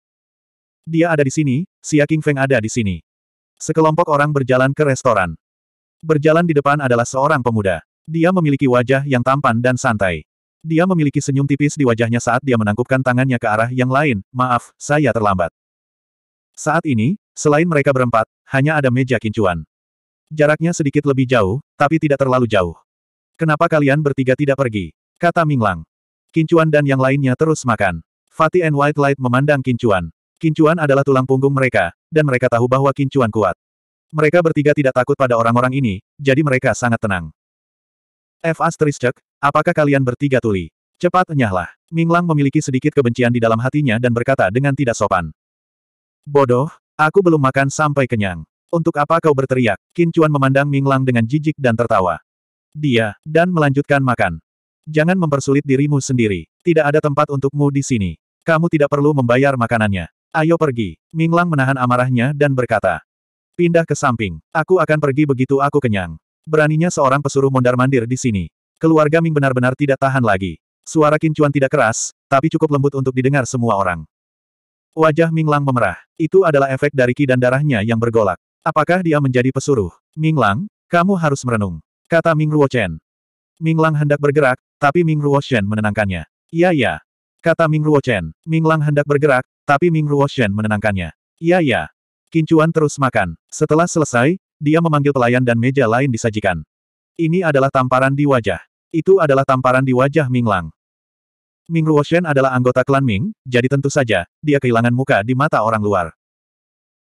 Dia ada di sini, Sia King Feng ada di sini. Sekelompok orang berjalan ke restoran. Berjalan di depan adalah seorang pemuda. Dia memiliki wajah yang tampan dan santai. Dia memiliki senyum tipis di wajahnya saat dia menangkupkan tangannya ke arah yang lain, maaf, saya terlambat. Saat ini, selain mereka berempat, hanya ada meja kincuan. Jaraknya sedikit lebih jauh, tapi tidak terlalu jauh. Kenapa kalian bertiga tidak pergi? Kata Minglang. Kincuan dan yang lainnya terus makan. Fatih and White Light memandang Kincuan. Kincuan adalah tulang punggung mereka, dan mereka tahu bahwa Kincuan kuat. Mereka bertiga tidak takut pada orang-orang ini, jadi mereka sangat tenang. F asterisk, apakah kalian bertiga tuli? Cepat nyahlah. Minglang memiliki sedikit kebencian di dalam hatinya dan berkata dengan tidak sopan. Bodoh, aku belum makan sampai kenyang. Untuk apa kau berteriak? Kincuan Chuan memandang Minglang dengan jijik dan tertawa. Dia, dan melanjutkan makan. Jangan mempersulit dirimu sendiri. Tidak ada tempat untukmu di sini. Kamu tidak perlu membayar makanannya. Ayo pergi. Minglang menahan amarahnya dan berkata. Pindah ke samping. Aku akan pergi begitu aku kenyang. Beraninya seorang pesuruh mondar-mandir di sini. Keluarga Ming benar-benar tidak tahan lagi. Suara Kincuan tidak keras, tapi cukup lembut untuk didengar semua orang. Wajah Ming Lang memerah. Itu adalah efek dari ki dan darahnya yang bergolak. Apakah dia menjadi pesuruh? Ming Lang, kamu harus merenung. Kata Ming Chen. Ming Lang hendak bergerak, tapi Ming Ruochen menenangkannya. Iya ya. Kata Ming Chen. Ming Lang hendak bergerak, tapi Ming Ruochen menenangkannya. Iya ya. Kincuan terus makan. Setelah selesai, dia memanggil pelayan dan meja lain disajikan. Ini adalah tamparan di wajah. Itu adalah tamparan di wajah Ming Lang. Ming Ruoshen adalah anggota klan Ming, jadi tentu saja, dia kehilangan muka di mata orang luar.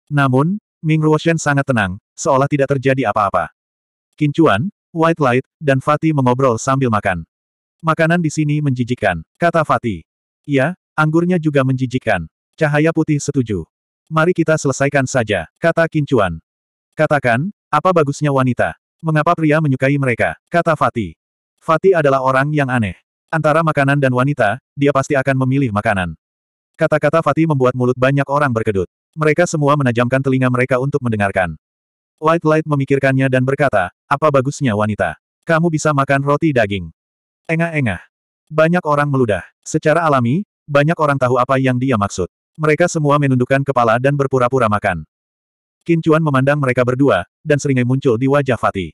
Namun, Ming Ruoshen sangat tenang, seolah tidak terjadi apa-apa. Kincuan, White Light, dan Fatih mengobrol sambil makan. Makanan di sini menjijikkan, kata Fatih. Ya, anggurnya juga menjijikkan. Cahaya putih setuju. Mari kita selesaikan saja, kata Kincuan. Katakan, apa bagusnya wanita? Mengapa pria menyukai mereka? Kata Fatih. Fatih adalah orang yang aneh. Antara makanan dan wanita, dia pasti akan memilih makanan. Kata-kata Fatih membuat mulut banyak orang berkedut. Mereka semua menajamkan telinga mereka untuk mendengarkan. White Light memikirkannya dan berkata, apa bagusnya wanita? Kamu bisa makan roti daging. Engah-engah. Banyak orang meludah. Secara alami, banyak orang tahu apa yang dia maksud. Mereka semua menundukkan kepala dan berpura-pura makan. Kincuan memandang mereka berdua, dan seringai muncul di wajah Fatih.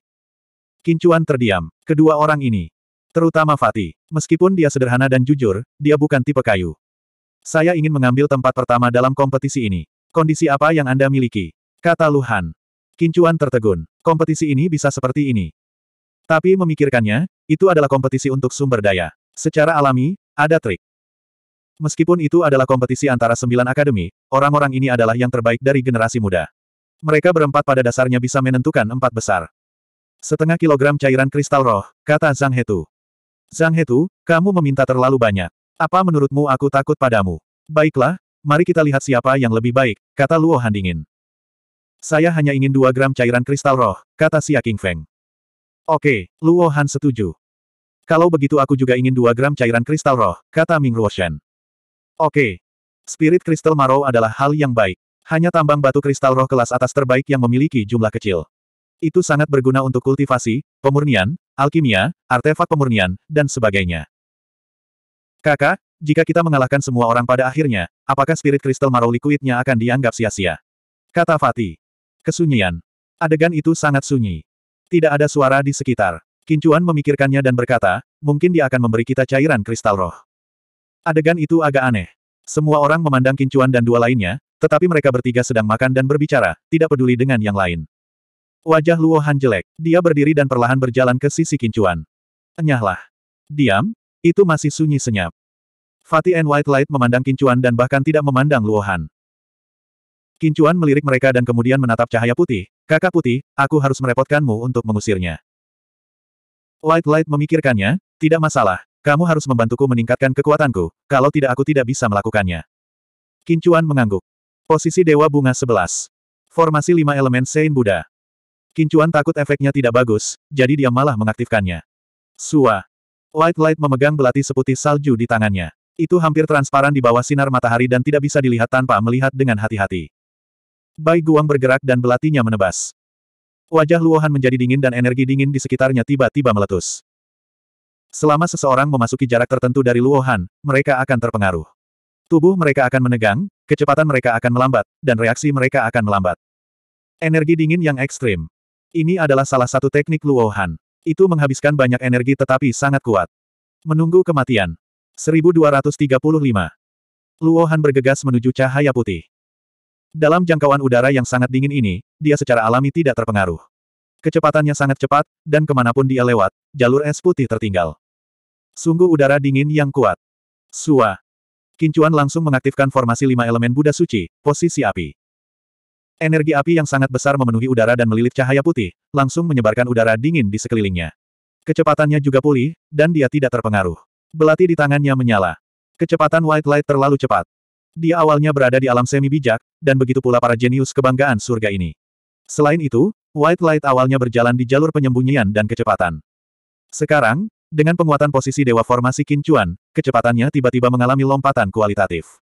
Kincuan terdiam. Kedua orang ini. Terutama Fatih. Meskipun dia sederhana dan jujur, dia bukan tipe kayu. Saya ingin mengambil tempat pertama dalam kompetisi ini. Kondisi apa yang Anda miliki? Kata Luhan. Kincuan tertegun. Kompetisi ini bisa seperti ini. Tapi memikirkannya, itu adalah kompetisi untuk sumber daya. Secara alami, ada trik. Meskipun itu adalah kompetisi antara sembilan akademi, orang-orang ini adalah yang terbaik dari generasi muda. Mereka berempat pada dasarnya bisa menentukan empat besar. Setengah kilogram cairan kristal roh, kata Zhang Hetu. Zhang Hetu, kamu meminta terlalu banyak. Apa menurutmu aku takut padamu? Baiklah, mari kita lihat siapa yang lebih baik, kata Luo Han dingin. Saya hanya ingin dua gram cairan kristal roh, kata Xia King Feng. Oke, Luo Han setuju. Kalau begitu aku juga ingin dua gram cairan kristal roh, kata Ming Ruoshan. Oke. Spirit kristal Marou adalah hal yang baik. Hanya tambang batu kristal roh kelas atas terbaik yang memiliki jumlah kecil. Itu sangat berguna untuk kultivasi, pemurnian, alkimia, artefak pemurnian, dan sebagainya. Kakak, jika kita mengalahkan semua orang pada akhirnya, apakah spirit kristal marau liquidnya akan dianggap sia-sia? Kata Fati. Kesunyian. Adegan itu sangat sunyi. Tidak ada suara di sekitar. Kincuan memikirkannya dan berkata, mungkin dia akan memberi kita cairan kristal roh. Adegan itu agak aneh. Semua orang memandang Kincuan dan dua lainnya, tetapi mereka bertiga sedang makan dan berbicara, tidak peduli dengan yang lain. Wajah Luo Han jelek. Dia berdiri dan perlahan berjalan ke sisi kincuan. Enyahlah. Diam, itu masih sunyi senyap. Fatih and White Light memandang kincuan dan bahkan tidak memandang Luo Han. Kincuan melirik mereka dan kemudian menatap cahaya putih. Kakak putih, aku harus merepotkanmu untuk mengusirnya. White Light memikirkannya, tidak masalah, kamu harus membantuku meningkatkan kekuatanku, kalau tidak aku tidak bisa melakukannya. Kincuan mengangguk. Posisi Dewa Bunga 11. Formasi 5 elemen Sein Buddha. Kincuan takut efeknya tidak bagus, jadi dia malah mengaktifkannya. Sua. White Light memegang belati seputih salju di tangannya. Itu hampir transparan di bawah sinar matahari dan tidak bisa dilihat tanpa melihat dengan hati-hati. Bai Guang bergerak dan belatinya menebas. Wajah Luohan menjadi dingin dan energi dingin di sekitarnya tiba-tiba meletus. Selama seseorang memasuki jarak tertentu dari Luohan, mereka akan terpengaruh. Tubuh mereka akan menegang, Kecepatan mereka akan melambat, dan reaksi mereka akan melambat. Energi dingin yang ekstrim. Ini adalah salah satu teknik Luo Han. Itu menghabiskan banyak energi tetapi sangat kuat. Menunggu kematian. 1235. Luo Han bergegas menuju cahaya putih. Dalam jangkauan udara yang sangat dingin ini, dia secara alami tidak terpengaruh. Kecepatannya sangat cepat, dan kemanapun dia lewat, jalur es putih tertinggal. Sungguh udara dingin yang kuat. Sua. Kincuan langsung mengaktifkan formasi lima elemen Buddha Suci, posisi api. Energi api yang sangat besar memenuhi udara dan melilit cahaya putih, langsung menyebarkan udara dingin di sekelilingnya. Kecepatannya juga pulih, dan dia tidak terpengaruh. Belati di tangannya menyala. Kecepatan white light terlalu cepat. Dia awalnya berada di alam semi bijak, dan begitu pula para jenius kebanggaan surga ini. Selain itu, white light awalnya berjalan di jalur penyembunyian dan kecepatan. Sekarang, dengan penguatan posisi Dewa Formasi Kincuan, kecepatannya tiba-tiba mengalami lompatan kualitatif.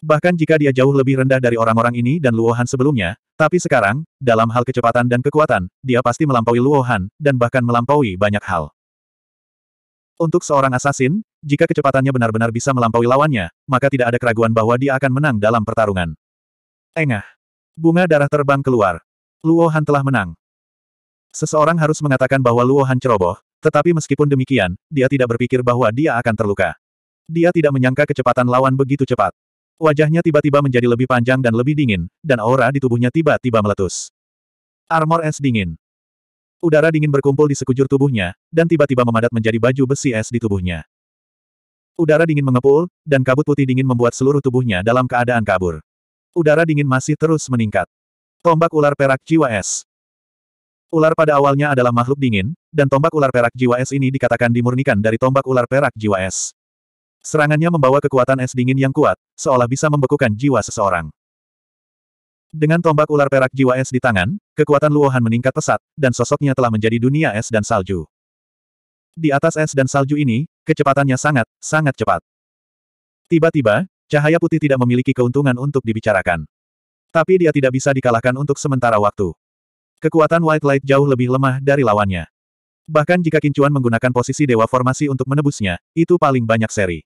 Bahkan jika dia jauh lebih rendah dari orang-orang ini dan Luohan sebelumnya, tapi sekarang, dalam hal kecepatan dan kekuatan, dia pasti melampaui Luohan, dan bahkan melampaui banyak hal. Untuk seorang asasin, jika kecepatannya benar-benar bisa melampaui lawannya, maka tidak ada keraguan bahwa dia akan menang dalam pertarungan. Engah. Bunga darah terbang keluar. Luohan telah menang. Seseorang harus mengatakan bahwa Luo ceroboh, tetapi meskipun demikian, dia tidak berpikir bahwa dia akan terluka. Dia tidak menyangka kecepatan lawan begitu cepat. Wajahnya tiba-tiba menjadi lebih panjang dan lebih dingin, dan aura di tubuhnya tiba-tiba meletus. Armor es dingin. Udara dingin berkumpul di sekujur tubuhnya, dan tiba-tiba memadat menjadi baju besi es di tubuhnya. Udara dingin mengepul, dan kabut putih dingin membuat seluruh tubuhnya dalam keadaan kabur. Udara dingin masih terus meningkat. Tombak ular perak jiwa es. Ular pada awalnya adalah makhluk dingin, dan tombak ular perak jiwa es ini dikatakan dimurnikan dari tombak ular perak jiwa es. Serangannya membawa kekuatan es dingin yang kuat, seolah bisa membekukan jiwa seseorang. Dengan tombak ular perak jiwa es di tangan, kekuatan Luohan meningkat pesat, dan sosoknya telah menjadi dunia es dan salju. Di atas es dan salju ini, kecepatannya sangat, sangat cepat. Tiba-tiba, cahaya putih tidak memiliki keuntungan untuk dibicarakan. Tapi dia tidak bisa dikalahkan untuk sementara waktu. Kekuatan White Light jauh lebih lemah dari lawannya. Bahkan jika Kincuan menggunakan posisi dewa formasi untuk menebusnya, itu paling banyak seri.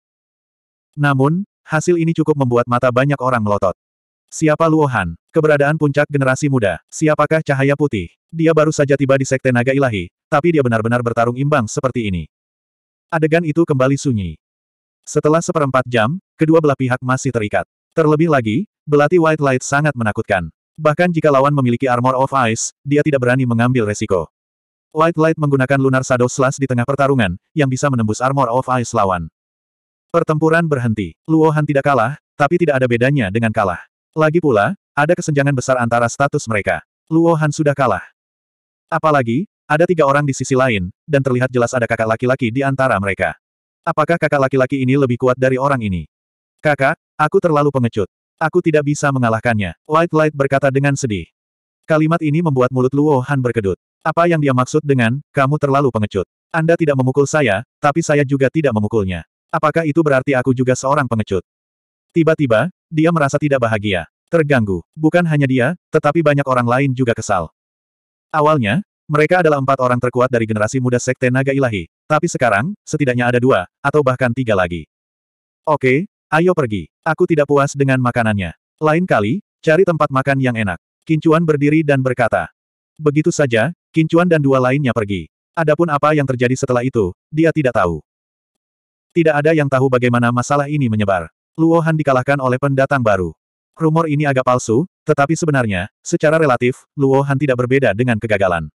Namun, hasil ini cukup membuat mata banyak orang melotot. Siapa Luohan? Keberadaan puncak generasi muda. Siapakah cahaya putih? Dia baru saja tiba di Sekte Naga Ilahi, tapi dia benar-benar bertarung imbang seperti ini. Adegan itu kembali sunyi. Setelah seperempat jam, kedua belah pihak masih terikat. Terlebih lagi, belati White Light sangat menakutkan. Bahkan jika lawan memiliki Armor of Ice, dia tidak berani mengambil resiko. White Light menggunakan Lunar Shadow Slash di tengah pertarungan, yang bisa menembus Armor of Ice lawan. Pertempuran berhenti. Luo Han tidak kalah, tapi tidak ada bedanya dengan kalah. Lagi pula, ada kesenjangan besar antara status mereka. Luo Han sudah kalah. Apalagi, ada tiga orang di sisi lain, dan terlihat jelas ada kakak laki-laki di antara mereka. Apakah kakak laki-laki ini lebih kuat dari orang ini? Kakak, aku terlalu pengecut. Aku tidak bisa mengalahkannya. Light Light berkata dengan sedih. Kalimat ini membuat mulut Luo Han berkedut. Apa yang dia maksud dengan, kamu terlalu pengecut. Anda tidak memukul saya, tapi saya juga tidak memukulnya. Apakah itu berarti aku juga seorang pengecut? Tiba-tiba, dia merasa tidak bahagia. Terganggu. Bukan hanya dia, tetapi banyak orang lain juga kesal. Awalnya, mereka adalah empat orang terkuat dari generasi muda Sekte Naga Ilahi. Tapi sekarang, setidaknya ada dua, atau bahkan tiga lagi. Oke, Ayo pergi. Aku tidak puas dengan makanannya. Lain kali, cari tempat makan yang enak. Kincuan berdiri dan berkata. Begitu saja, Kincuan dan dua lainnya pergi. Adapun apa yang terjadi setelah itu, dia tidak tahu. Tidak ada yang tahu bagaimana masalah ini menyebar. Luohan dikalahkan oleh pendatang baru. Rumor ini agak palsu, tetapi sebenarnya, secara relatif, Luohan tidak berbeda dengan kegagalan.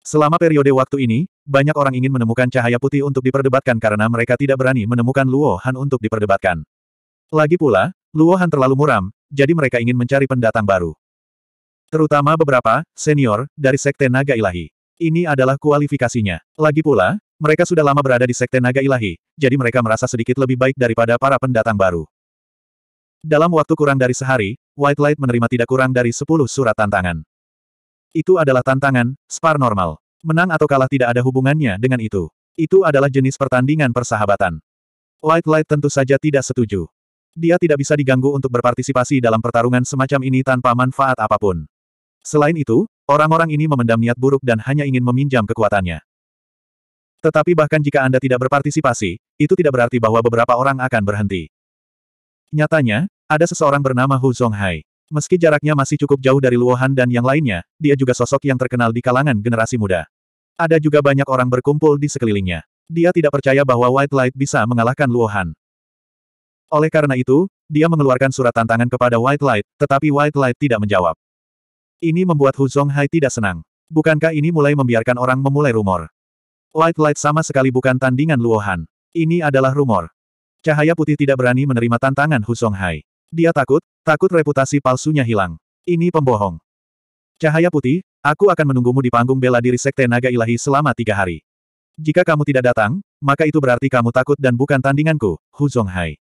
Selama periode waktu ini, banyak orang ingin menemukan cahaya putih untuk diperdebatkan karena mereka tidak berani menemukan Luo Han untuk diperdebatkan. Lagi pula, Luo Han terlalu muram, jadi mereka ingin mencari pendatang baru. Terutama beberapa, senior, dari Sekte Naga Ilahi. Ini adalah kualifikasinya. Lagi pula, mereka sudah lama berada di Sekte Naga Ilahi, jadi mereka merasa sedikit lebih baik daripada para pendatang baru. Dalam waktu kurang dari sehari, White Light menerima tidak kurang dari 10 surat tantangan. Itu adalah tantangan, spar normal. Menang atau kalah tidak ada hubungannya dengan itu. Itu adalah jenis pertandingan persahabatan. Light Light tentu saja tidak setuju. Dia tidak bisa diganggu untuk berpartisipasi dalam pertarungan semacam ini tanpa manfaat apapun. Selain itu, orang-orang ini memendam niat buruk dan hanya ingin meminjam kekuatannya. Tetapi bahkan jika Anda tidak berpartisipasi, itu tidak berarti bahwa beberapa orang akan berhenti. Nyatanya, ada seseorang bernama Hu Hai. Meski jaraknya masih cukup jauh dari Luohan dan yang lainnya, dia juga sosok yang terkenal di kalangan generasi muda. Ada juga banyak orang berkumpul di sekelilingnya. Dia tidak percaya bahwa White Light bisa mengalahkan Luohan. Oleh karena itu, dia mengeluarkan surat tantangan kepada White Light, tetapi White Light tidak menjawab. Ini membuat Hu Zhonghai tidak senang. Bukankah ini mulai membiarkan orang memulai rumor? White Light sama sekali bukan tandingan Luohan. Ini adalah rumor. Cahaya putih tidak berani menerima tantangan Hu Zhonghai. Dia takut, takut reputasi palsunya hilang. Ini pembohong. Cahaya putih, aku akan menunggumu di panggung bela diri Sekte Naga Ilahi selama tiga hari. Jika kamu tidak datang, maka itu berarti kamu takut dan bukan tandinganku, Hu Zhonghai.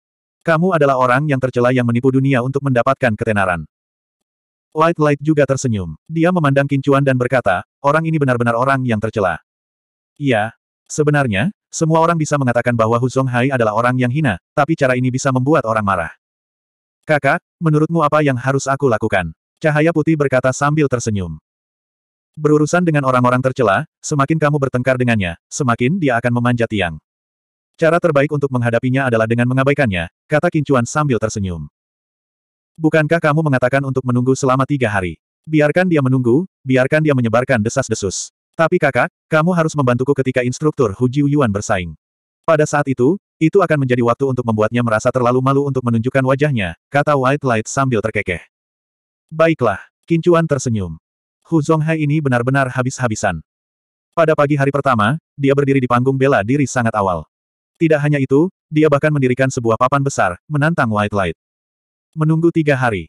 Kamu adalah orang yang tercela yang menipu dunia untuk mendapatkan ketenaran. Light Light juga tersenyum. Dia memandang Kincuan dan berkata, orang ini benar-benar orang yang tercela. Iya. Sebenarnya, semua orang bisa mengatakan bahwa Hu Zhonghai adalah orang yang hina, tapi cara ini bisa membuat orang marah. Kakak, menurutmu apa yang harus aku lakukan? Cahaya putih berkata sambil tersenyum. Berurusan dengan orang-orang tercela, semakin kamu bertengkar dengannya, semakin dia akan memanjat tiang. Cara terbaik untuk menghadapinya adalah dengan mengabaikannya, kata Kincuan sambil tersenyum. Bukankah kamu mengatakan untuk menunggu selama tiga hari? Biarkan dia menunggu, biarkan dia menyebarkan desas-desus. Tapi kakak, kamu harus membantuku ketika instruktur Hu Jiu Yuan bersaing. Pada saat itu, itu akan menjadi waktu untuk membuatnya merasa terlalu malu untuk menunjukkan wajahnya, kata White Light sambil terkekeh. Baiklah, Kincuan tersenyum. Hu Zhonghai ini benar-benar habis-habisan. Pada pagi hari pertama, dia berdiri di panggung bela diri sangat awal. Tidak hanya itu, dia bahkan mendirikan sebuah papan besar, menantang White Light. Menunggu tiga hari,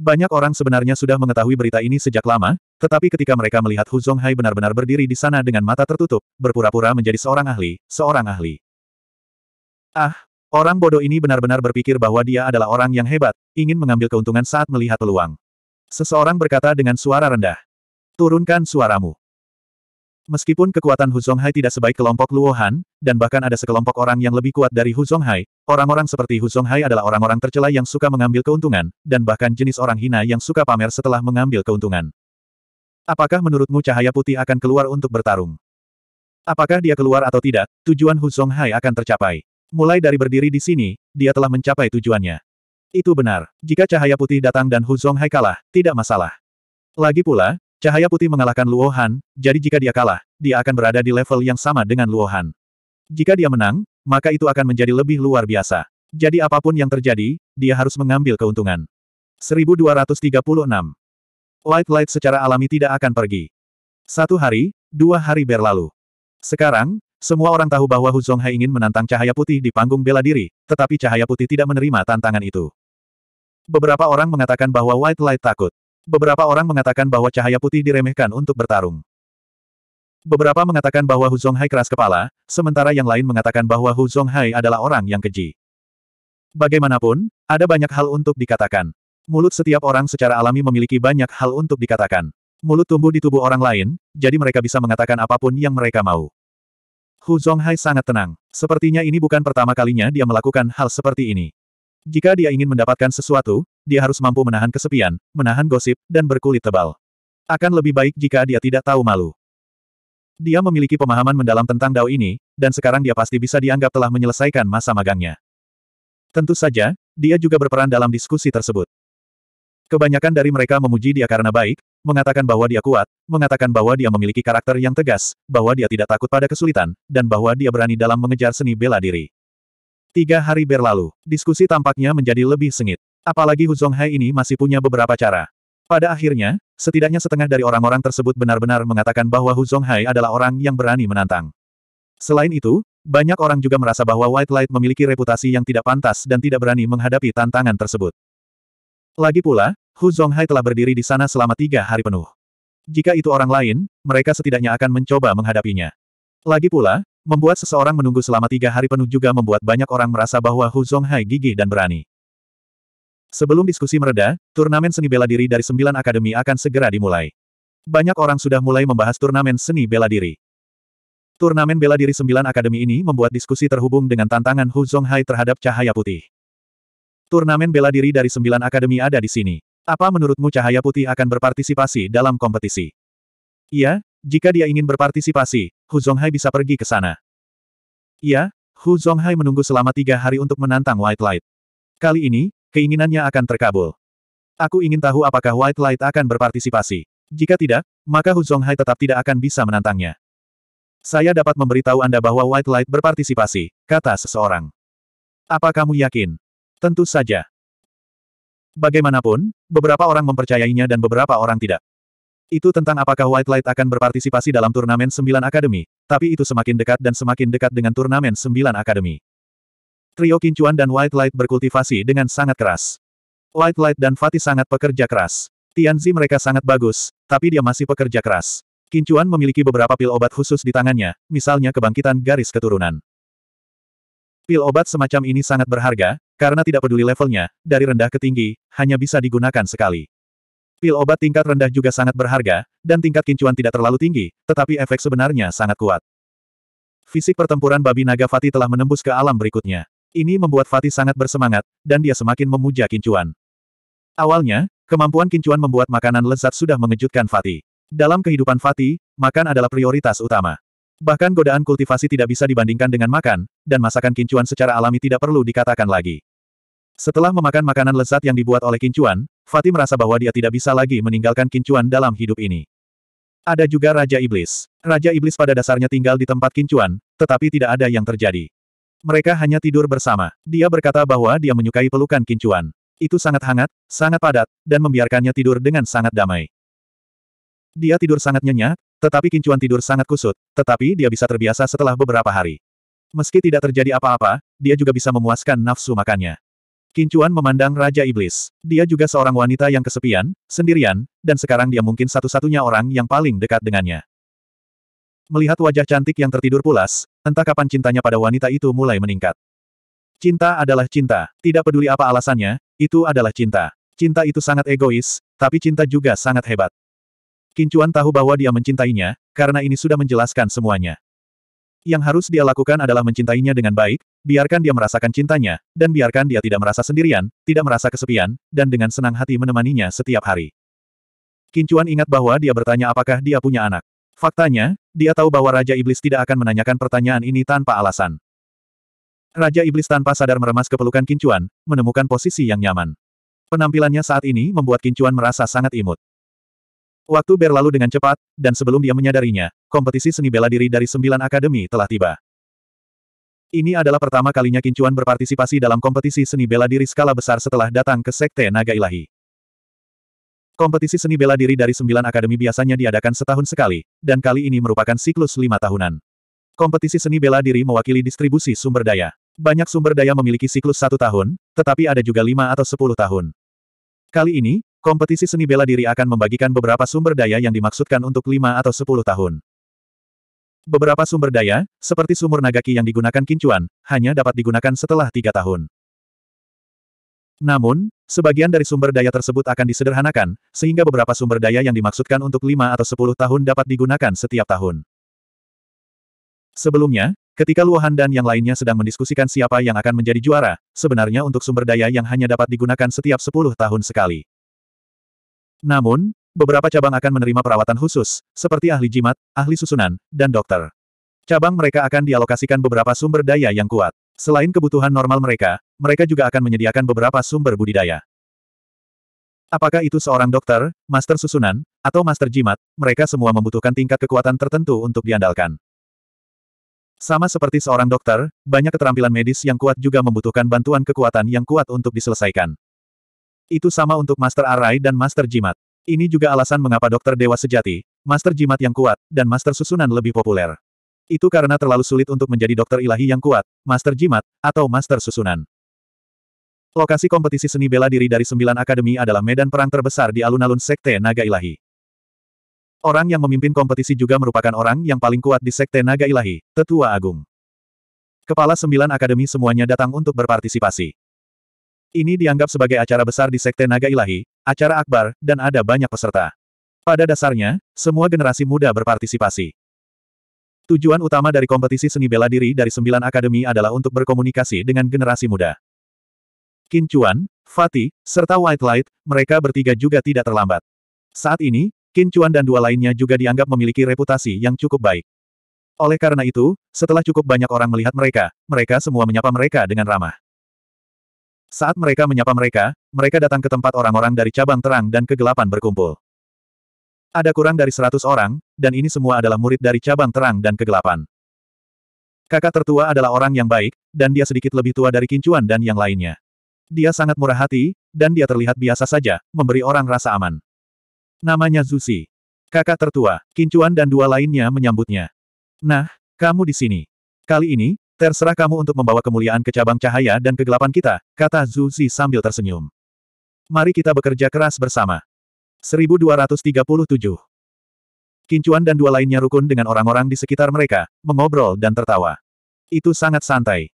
banyak orang sebenarnya sudah mengetahui berita ini sejak lama, tetapi ketika mereka melihat Hu Zhonghai benar-benar berdiri di sana dengan mata tertutup, berpura-pura menjadi seorang ahli, seorang ahli. Ah, orang bodoh ini benar-benar berpikir bahwa dia adalah orang yang hebat, ingin mengambil keuntungan saat melihat peluang. Seseorang berkata dengan suara rendah. Turunkan suaramu. Meskipun kekuatan Hu Zhonghai tidak sebaik kelompok Luohan, dan bahkan ada sekelompok orang yang lebih kuat dari Hu Zhonghai, orang-orang seperti Hu Zhonghai adalah orang-orang tercela yang suka mengambil keuntungan, dan bahkan jenis orang hina yang suka pamer setelah mengambil keuntungan. Apakah menurutmu cahaya putih akan keluar untuk bertarung? Apakah dia keluar atau tidak, tujuan Hu Zhonghai akan tercapai. Mulai dari berdiri di sini, dia telah mencapai tujuannya. Itu benar, jika cahaya putih datang dan Hu Zhonghai kalah, tidak masalah. Lagi pula, Cahaya putih mengalahkan Luohan, jadi jika dia kalah, dia akan berada di level yang sama dengan Luohan. Jika dia menang, maka itu akan menjadi lebih luar biasa. Jadi apapun yang terjadi, dia harus mengambil keuntungan. 1236. Light Light secara alami tidak akan pergi. Satu hari, dua hari berlalu. Sekarang, semua orang tahu bahwa Hu Zhonghai ingin menantang cahaya putih di panggung bela diri, tetapi cahaya putih tidak menerima tantangan itu. Beberapa orang mengatakan bahwa White Light takut. Beberapa orang mengatakan bahwa cahaya putih diremehkan untuk bertarung. Beberapa mengatakan bahwa Hu Zhonghai keras kepala, sementara yang lain mengatakan bahwa Hu Zhonghai adalah orang yang keji. Bagaimanapun, ada banyak hal untuk dikatakan. Mulut setiap orang secara alami memiliki banyak hal untuk dikatakan. Mulut tumbuh di tubuh orang lain, jadi mereka bisa mengatakan apapun yang mereka mau. Hu Zhonghai sangat tenang. Sepertinya ini bukan pertama kalinya dia melakukan hal seperti ini. Jika dia ingin mendapatkan sesuatu, dia harus mampu menahan kesepian, menahan gosip, dan berkulit tebal. Akan lebih baik jika dia tidak tahu malu. Dia memiliki pemahaman mendalam tentang Dao ini, dan sekarang dia pasti bisa dianggap telah menyelesaikan masa magangnya. Tentu saja, dia juga berperan dalam diskusi tersebut. Kebanyakan dari mereka memuji dia karena baik, mengatakan bahwa dia kuat, mengatakan bahwa dia memiliki karakter yang tegas, bahwa dia tidak takut pada kesulitan, dan bahwa dia berani dalam mengejar seni bela diri. Tiga hari berlalu, diskusi tampaknya menjadi lebih sengit. Apalagi Hu Zhonghai ini masih punya beberapa cara. Pada akhirnya, setidaknya setengah dari orang-orang tersebut benar-benar mengatakan bahwa Hu Zhonghai adalah orang yang berani menantang. Selain itu, banyak orang juga merasa bahwa White Light memiliki reputasi yang tidak pantas dan tidak berani menghadapi tantangan tersebut. Lagi pula, Hu Zhonghai telah berdiri di sana selama tiga hari penuh. Jika itu orang lain, mereka setidaknya akan mencoba menghadapinya. Lagi pula, membuat seseorang menunggu selama tiga hari penuh juga membuat banyak orang merasa bahwa Hu Zhonghai gigih dan berani. Sebelum diskusi mereda, turnamen seni bela diri dari sembilan akademi akan segera dimulai. Banyak orang sudah mulai membahas turnamen seni bela diri. Turnamen bela diri sembilan akademi ini membuat diskusi terhubung dengan tantangan Hu Zhonghai terhadap cahaya putih. Turnamen bela diri dari sembilan akademi ada di sini. Apa menurutmu cahaya putih akan berpartisipasi dalam kompetisi? Iya, jika dia ingin berpartisipasi, Hu Zhonghai bisa pergi ke sana. Iya, Hu Zhonghai menunggu selama tiga hari untuk menantang White Light. Kali ini, Keinginannya akan terkabul. Aku ingin tahu apakah White Light akan berpartisipasi. Jika tidak, maka Hu Zhonghai tetap tidak akan bisa menantangnya. Saya dapat memberitahu Anda bahwa White Light berpartisipasi, kata seseorang. Apa kamu yakin? Tentu saja. Bagaimanapun, beberapa orang mempercayainya dan beberapa orang tidak. Itu tentang apakah White Light akan berpartisipasi dalam turnamen 9 Akademi, tapi itu semakin dekat dan semakin dekat dengan turnamen 9 Akademi. Trio Kincuan dan White Light berkultivasi dengan sangat keras. White Light dan Fatih sangat pekerja keras. Tianzi mereka sangat bagus, tapi dia masih pekerja keras. Kincuan memiliki beberapa pil obat khusus di tangannya, misalnya kebangkitan garis keturunan. Pil obat semacam ini sangat berharga, karena tidak peduli levelnya, dari rendah ke tinggi, hanya bisa digunakan sekali. Pil obat tingkat rendah juga sangat berharga, dan tingkat kincuan tidak terlalu tinggi, tetapi efek sebenarnya sangat kuat. Fisik pertempuran babi naga Fatih telah menembus ke alam berikutnya. Ini membuat Fatih sangat bersemangat, dan dia semakin memuja Kincuan. Awalnya, kemampuan Kincuan membuat makanan lezat sudah mengejutkan Fatih. Dalam kehidupan Fatih, makan adalah prioritas utama. Bahkan godaan kultivasi tidak bisa dibandingkan dengan makan, dan masakan Kincuan secara alami tidak perlu dikatakan lagi. Setelah memakan makanan lezat yang dibuat oleh Kincuan, Fatih merasa bahwa dia tidak bisa lagi meninggalkan Kincuan dalam hidup ini. Ada juga Raja Iblis. Raja Iblis pada dasarnya tinggal di tempat Kincuan, tetapi tidak ada yang terjadi. Mereka hanya tidur bersama. Dia berkata bahwa dia menyukai pelukan kincuan. Itu sangat hangat, sangat padat, dan membiarkannya tidur dengan sangat damai. Dia tidur sangat nyenyak, tetapi kincuan tidur sangat kusut, tetapi dia bisa terbiasa setelah beberapa hari. Meski tidak terjadi apa-apa, dia juga bisa memuaskan nafsu makannya. Kincuan memandang Raja Iblis. Dia juga seorang wanita yang kesepian, sendirian, dan sekarang dia mungkin satu-satunya orang yang paling dekat dengannya. Melihat wajah cantik yang tertidur pulas, entah kapan cintanya pada wanita itu mulai meningkat. Cinta adalah cinta, tidak peduli apa alasannya, itu adalah cinta. Cinta itu sangat egois, tapi cinta juga sangat hebat. Kincuan tahu bahwa dia mencintainya, karena ini sudah menjelaskan semuanya. Yang harus dia lakukan adalah mencintainya dengan baik, biarkan dia merasakan cintanya, dan biarkan dia tidak merasa sendirian, tidak merasa kesepian, dan dengan senang hati menemaninya setiap hari. Kincuan ingat bahwa dia bertanya apakah dia punya anak. Faktanya, dia tahu bahwa Raja Iblis tidak akan menanyakan pertanyaan ini tanpa alasan. Raja Iblis tanpa sadar meremas kepelukan Kincuan, menemukan posisi yang nyaman. Penampilannya saat ini membuat Kincuan merasa sangat imut. Waktu berlalu dengan cepat, dan sebelum dia menyadarinya, kompetisi seni bela diri dari sembilan akademi telah tiba. Ini adalah pertama kalinya Kincuan berpartisipasi dalam kompetisi seni bela diri skala besar setelah datang ke Sekte Naga Ilahi. Kompetisi seni bela diri dari sembilan akademi biasanya diadakan setahun sekali, dan kali ini merupakan siklus lima tahunan. Kompetisi seni bela diri mewakili distribusi sumber daya. Banyak sumber daya memiliki siklus satu tahun, tetapi ada juga lima atau sepuluh tahun. Kali ini, kompetisi seni bela diri akan membagikan beberapa sumber daya yang dimaksudkan untuk lima atau sepuluh tahun. Beberapa sumber daya, seperti sumur nagaki yang digunakan kincuan, hanya dapat digunakan setelah tiga tahun. Namun, Sebagian dari sumber daya tersebut akan disederhanakan, sehingga beberapa sumber daya yang dimaksudkan untuk 5 atau 10 tahun dapat digunakan setiap tahun. Sebelumnya, ketika Luohan dan yang lainnya sedang mendiskusikan siapa yang akan menjadi juara, sebenarnya untuk sumber daya yang hanya dapat digunakan setiap 10 tahun sekali. Namun, beberapa cabang akan menerima perawatan khusus, seperti ahli jimat, ahli susunan, dan dokter. Cabang mereka akan dialokasikan beberapa sumber daya yang kuat. Selain kebutuhan normal mereka, mereka juga akan menyediakan beberapa sumber budidaya. Apakah itu seorang dokter, master susunan, atau master jimat, mereka semua membutuhkan tingkat kekuatan tertentu untuk diandalkan. Sama seperti seorang dokter, banyak keterampilan medis yang kuat juga membutuhkan bantuan kekuatan yang kuat untuk diselesaikan. Itu sama untuk Master Arai dan Master Jimat. Ini juga alasan mengapa dokter dewa sejati, Master Jimat yang kuat, dan Master Susunan lebih populer. Itu karena terlalu sulit untuk menjadi dokter ilahi yang kuat, master jimat, atau master susunan. Lokasi kompetisi seni bela diri dari sembilan akademi adalah medan perang terbesar di alun-alun Sekte Naga Ilahi. Orang yang memimpin kompetisi juga merupakan orang yang paling kuat di Sekte Naga Ilahi, Tetua Agung. Kepala sembilan akademi semuanya datang untuk berpartisipasi. Ini dianggap sebagai acara besar di Sekte Naga Ilahi, acara akbar, dan ada banyak peserta. Pada dasarnya, semua generasi muda berpartisipasi. Tujuan utama dari kompetisi seni bela diri dari sembilan akademi adalah untuk berkomunikasi dengan generasi muda. Qin Chuan, Fatih, serta White Light, mereka bertiga juga tidak terlambat. Saat ini, Qin Chuan dan dua lainnya juga dianggap memiliki reputasi yang cukup baik. Oleh karena itu, setelah cukup banyak orang melihat mereka, mereka semua menyapa mereka dengan ramah. Saat mereka menyapa mereka, mereka datang ke tempat orang-orang dari cabang terang dan kegelapan berkumpul. Ada kurang dari seratus orang, dan ini semua adalah murid dari cabang terang dan kegelapan. Kakak tertua adalah orang yang baik, dan dia sedikit lebih tua dari Kincuan dan yang lainnya. Dia sangat murah hati, dan dia terlihat biasa saja, memberi orang rasa aman. Namanya Zusi. Kakak tertua, Kincuan dan dua lainnya menyambutnya. Nah, kamu di sini. Kali ini, terserah kamu untuk membawa kemuliaan ke cabang cahaya dan kegelapan kita, kata Zusi sambil tersenyum. Mari kita bekerja keras bersama. 1237. Kincuan dan dua lainnya rukun dengan orang-orang di sekitar mereka, mengobrol dan tertawa. Itu sangat santai.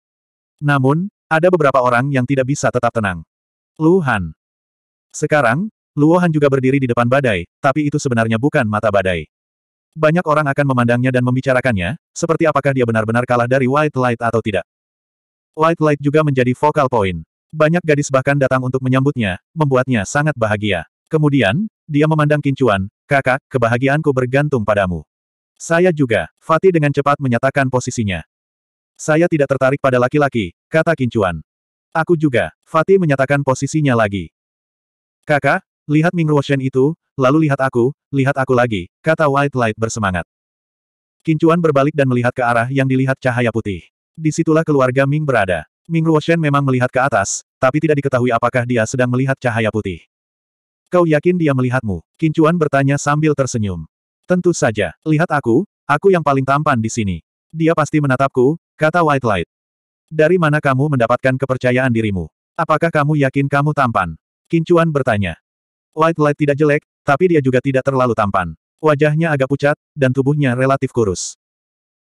Namun, ada beberapa orang yang tidak bisa tetap tenang. Luhan. Sekarang, Luohan juga berdiri di depan badai, tapi itu sebenarnya bukan mata badai. Banyak orang akan memandangnya dan membicarakannya, seperti apakah dia benar-benar kalah dari White Light atau tidak. White Light juga menjadi focal point. Banyak gadis bahkan datang untuk menyambutnya, membuatnya sangat bahagia. Kemudian, dia memandang Kincuan, kakak, kebahagiaanku bergantung padamu. Saya juga, Fatih dengan cepat menyatakan posisinya. Saya tidak tertarik pada laki-laki, kata Kincuan. Aku juga, Fatih menyatakan posisinya lagi. Kakak, lihat Ming Ruoshen itu, lalu lihat aku, lihat aku lagi, kata White Light bersemangat. Kincuan berbalik dan melihat ke arah yang dilihat cahaya putih. Disitulah keluarga Ming berada. Ming Ruoshen memang melihat ke atas, tapi tidak diketahui apakah dia sedang melihat cahaya putih. Kau yakin dia melihatmu? Kincuan bertanya sambil tersenyum. Tentu saja, lihat aku, aku yang paling tampan di sini. Dia pasti menatapku, kata White Light. Dari mana kamu mendapatkan kepercayaan dirimu? Apakah kamu yakin kamu tampan? Kincuan bertanya. White Light tidak jelek, tapi dia juga tidak terlalu tampan. Wajahnya agak pucat, dan tubuhnya relatif kurus.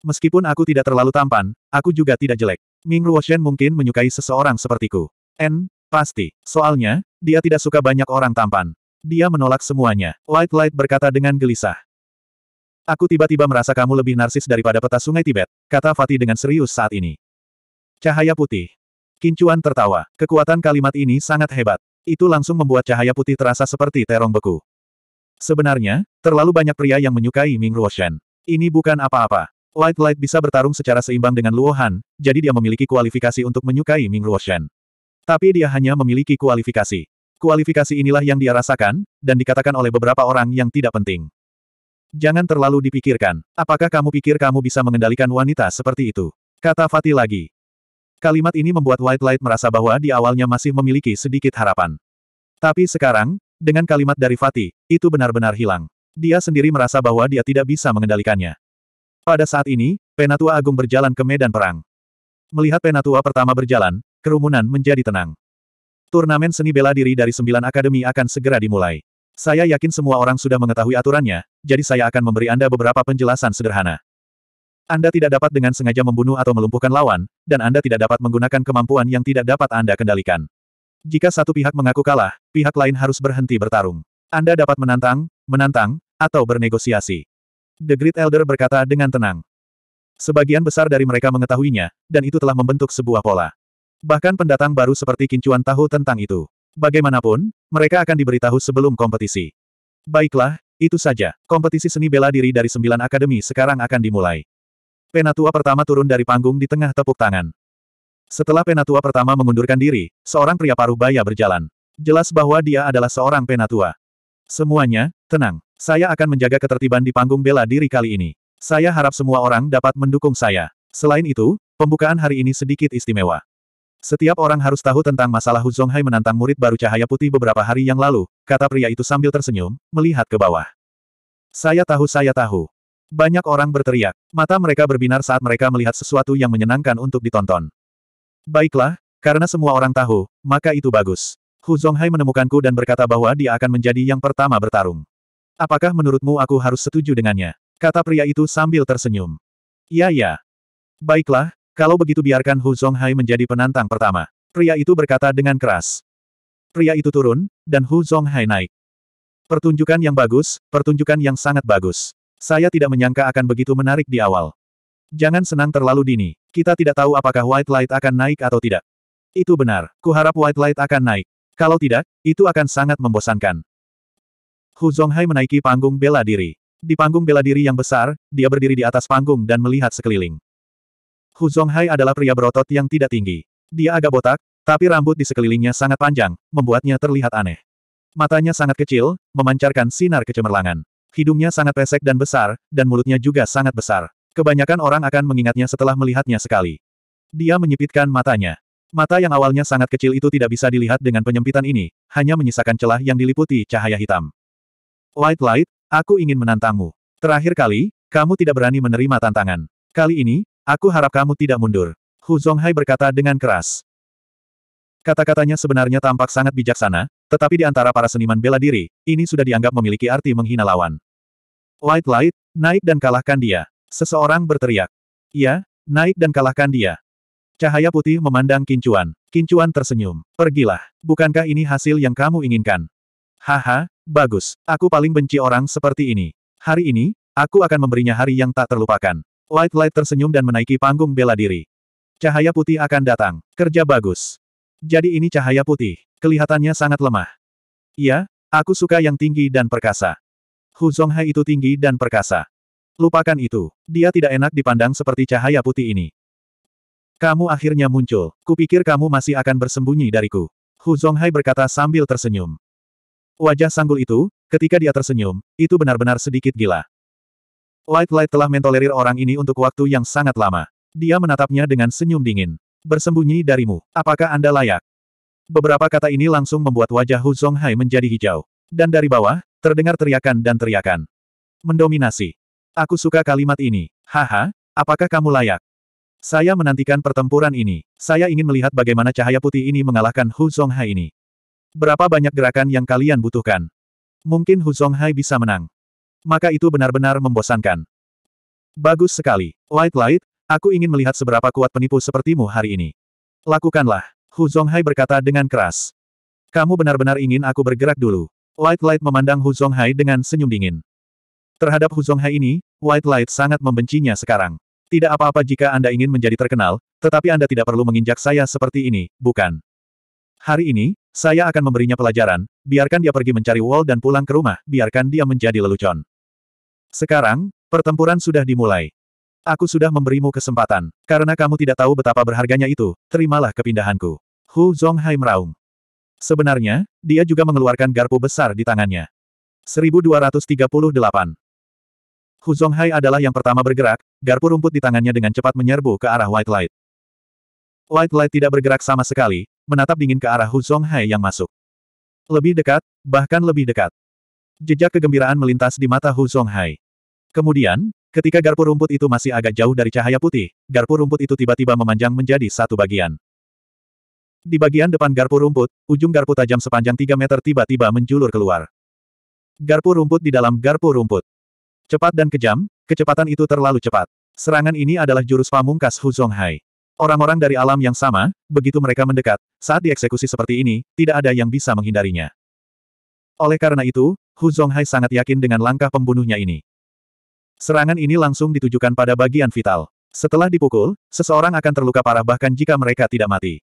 Meskipun aku tidak terlalu tampan, aku juga tidak jelek. Ming Ruoshen mungkin menyukai seseorang sepertiku. N, Pasti. Soalnya, dia tidak suka banyak orang tampan. Dia menolak semuanya. White Light berkata dengan gelisah. Aku tiba-tiba merasa kamu lebih narsis daripada peta sungai Tibet, kata Fatih dengan serius saat ini. Cahaya putih. Kincuan tertawa. Kekuatan kalimat ini sangat hebat. Itu langsung membuat cahaya putih terasa seperti terong beku. Sebenarnya, terlalu banyak pria yang menyukai Ming Ruoshan. Ini bukan apa-apa. White Light bisa bertarung secara seimbang dengan Luohan, jadi dia memiliki kualifikasi untuk menyukai Ming Ruoshan. Tapi dia hanya memiliki kualifikasi. Kualifikasi inilah yang dia rasakan, dan dikatakan oleh beberapa orang yang tidak penting. Jangan terlalu dipikirkan. Apakah kamu pikir kamu bisa mengendalikan wanita seperti itu? Kata Fatih lagi. Kalimat ini membuat White Light merasa bahwa di awalnya masih memiliki sedikit harapan. Tapi sekarang, dengan kalimat dari Fatih, itu benar-benar hilang. Dia sendiri merasa bahwa dia tidak bisa mengendalikannya. Pada saat ini, Penatua Agung berjalan ke medan perang. Melihat Penatua pertama berjalan, Kerumunan menjadi tenang. Turnamen seni bela diri dari sembilan akademi akan segera dimulai. Saya yakin semua orang sudah mengetahui aturannya, jadi saya akan memberi Anda beberapa penjelasan sederhana. Anda tidak dapat dengan sengaja membunuh atau melumpuhkan lawan, dan Anda tidak dapat menggunakan kemampuan yang tidak dapat Anda kendalikan. Jika satu pihak mengaku kalah, pihak lain harus berhenti bertarung. Anda dapat menantang, menantang, atau bernegosiasi. The Great Elder berkata dengan tenang. Sebagian besar dari mereka mengetahuinya, dan itu telah membentuk sebuah pola. Bahkan pendatang baru seperti Kincuan tahu tentang itu. Bagaimanapun, mereka akan diberitahu sebelum kompetisi. Baiklah, itu saja. Kompetisi seni bela diri dari sembilan akademi sekarang akan dimulai. Penatua pertama turun dari panggung di tengah tepuk tangan. Setelah penatua pertama mengundurkan diri, seorang pria paruh baya berjalan. Jelas bahwa dia adalah seorang penatua. Semuanya, tenang. Saya akan menjaga ketertiban di panggung bela diri kali ini. Saya harap semua orang dapat mendukung saya. Selain itu, pembukaan hari ini sedikit istimewa. Setiap orang harus tahu tentang masalah Hu Zhonghai menantang murid baru cahaya putih beberapa hari yang lalu, kata pria itu sambil tersenyum, melihat ke bawah. Saya tahu saya tahu. Banyak orang berteriak. Mata mereka berbinar saat mereka melihat sesuatu yang menyenangkan untuk ditonton. Baiklah, karena semua orang tahu, maka itu bagus. Hu Zhonghai menemukanku dan berkata bahwa dia akan menjadi yang pertama bertarung. Apakah menurutmu aku harus setuju dengannya? Kata pria itu sambil tersenyum. Iya ya. Baiklah, kalau begitu biarkan Hu Zhonghai menjadi penantang pertama. Pria itu berkata dengan keras. Pria itu turun, dan Hu Zhonghai naik. Pertunjukan yang bagus, pertunjukan yang sangat bagus. Saya tidak menyangka akan begitu menarik di awal. Jangan senang terlalu dini. Kita tidak tahu apakah White Light akan naik atau tidak. Itu benar. Kuharap White Light akan naik. Kalau tidak, itu akan sangat membosankan. Hu Zhonghai menaiki panggung bela diri. Di panggung bela diri yang besar, dia berdiri di atas panggung dan melihat sekeliling. Hu Zhonghai adalah pria berotot yang tidak tinggi. Dia agak botak, tapi rambut di sekelilingnya sangat panjang, membuatnya terlihat aneh. Matanya sangat kecil, memancarkan sinar kecemerlangan. Hidungnya sangat pesek dan besar, dan mulutnya juga sangat besar. Kebanyakan orang akan mengingatnya setelah melihatnya sekali. Dia menyipitkan matanya. Mata yang awalnya sangat kecil itu tidak bisa dilihat dengan penyempitan ini, hanya menyisakan celah yang diliputi cahaya hitam. White Light, aku ingin menantangmu. Terakhir kali, kamu tidak berani menerima tantangan. Kali ini, Aku harap kamu tidak mundur. Hu Zhonghai berkata dengan keras. Kata-katanya sebenarnya tampak sangat bijaksana, tetapi di antara para seniman bela diri, ini sudah dianggap memiliki arti menghina lawan. Light Light, naik dan kalahkan dia. Seseorang berteriak. Ya, naik dan kalahkan dia. Cahaya putih memandang Kincuan. Kincuan tersenyum. Pergilah. Bukankah ini hasil yang kamu inginkan? Haha, bagus. Aku paling benci orang seperti ini. Hari ini, aku akan memberinya hari yang tak terlupakan. Light Light tersenyum dan menaiki panggung bela diri. Cahaya putih akan datang. Kerja bagus. Jadi ini cahaya putih. Kelihatannya sangat lemah. Iya, aku suka yang tinggi dan perkasa. Hu Zhonghai itu tinggi dan perkasa. Lupakan itu. Dia tidak enak dipandang seperti cahaya putih ini. Kamu akhirnya muncul. Kupikir kamu masih akan bersembunyi dariku. Hu Zhonghai berkata sambil tersenyum. Wajah sanggul itu, ketika dia tersenyum, itu benar-benar sedikit gila. Light Light telah mentolerir orang ini untuk waktu yang sangat lama. Dia menatapnya dengan senyum dingin. Bersembunyi darimu. Apakah Anda layak? Beberapa kata ini langsung membuat wajah Hu Hai menjadi hijau. Dan dari bawah, terdengar teriakan dan teriakan. Mendominasi. Aku suka kalimat ini. Haha, apakah kamu layak? Saya menantikan pertempuran ini. Saya ingin melihat bagaimana cahaya putih ini mengalahkan Hu Hai ini. Berapa banyak gerakan yang kalian butuhkan? Mungkin Hu Hai bisa menang maka itu benar-benar membosankan. Bagus sekali. Light Light, aku ingin melihat seberapa kuat penipu sepertimu hari ini. Lakukanlah. Hu Zonghai berkata dengan keras. Kamu benar-benar ingin aku bergerak dulu. Light Light memandang Hu Zonghai dengan senyum dingin. Terhadap Hu Zonghai ini, White Light sangat membencinya sekarang. Tidak apa-apa jika Anda ingin menjadi terkenal, tetapi Anda tidak perlu menginjak saya seperti ini, bukan? Hari ini, saya akan memberinya pelajaran, biarkan dia pergi mencari Wall dan pulang ke rumah, biarkan dia menjadi lelucon. Sekarang, pertempuran sudah dimulai. Aku sudah memberimu kesempatan, karena kamu tidak tahu betapa berharganya itu, terimalah kepindahanku. Hu Zhonghai meraung. Sebenarnya, dia juga mengeluarkan garpu besar di tangannya. 1238 Hu Zhonghai adalah yang pertama bergerak, garpu rumput di tangannya dengan cepat menyerbu ke arah White Light. White Light tidak bergerak sama sekali, menatap dingin ke arah Hu Zhonghai yang masuk. Lebih dekat, bahkan lebih dekat. Jejak kegembiraan melintas di mata Hu Zhonghai. Kemudian, ketika garpu rumput itu masih agak jauh dari cahaya putih, garpu rumput itu tiba-tiba memanjang menjadi satu bagian. Di bagian depan garpu rumput, ujung garpu tajam sepanjang 3 meter tiba-tiba menjulur keluar. Garpu rumput di dalam garpu rumput. Cepat dan kejam, kecepatan itu terlalu cepat. Serangan ini adalah jurus pamungkas Hu Zhonghai. Orang-orang dari alam yang sama, begitu mereka mendekat, saat dieksekusi seperti ini, tidak ada yang bisa menghindarinya. Oleh karena itu, Hu Zhonghai sangat yakin dengan langkah pembunuhnya ini. Serangan ini langsung ditujukan pada bagian vital. Setelah dipukul, seseorang akan terluka parah bahkan jika mereka tidak mati.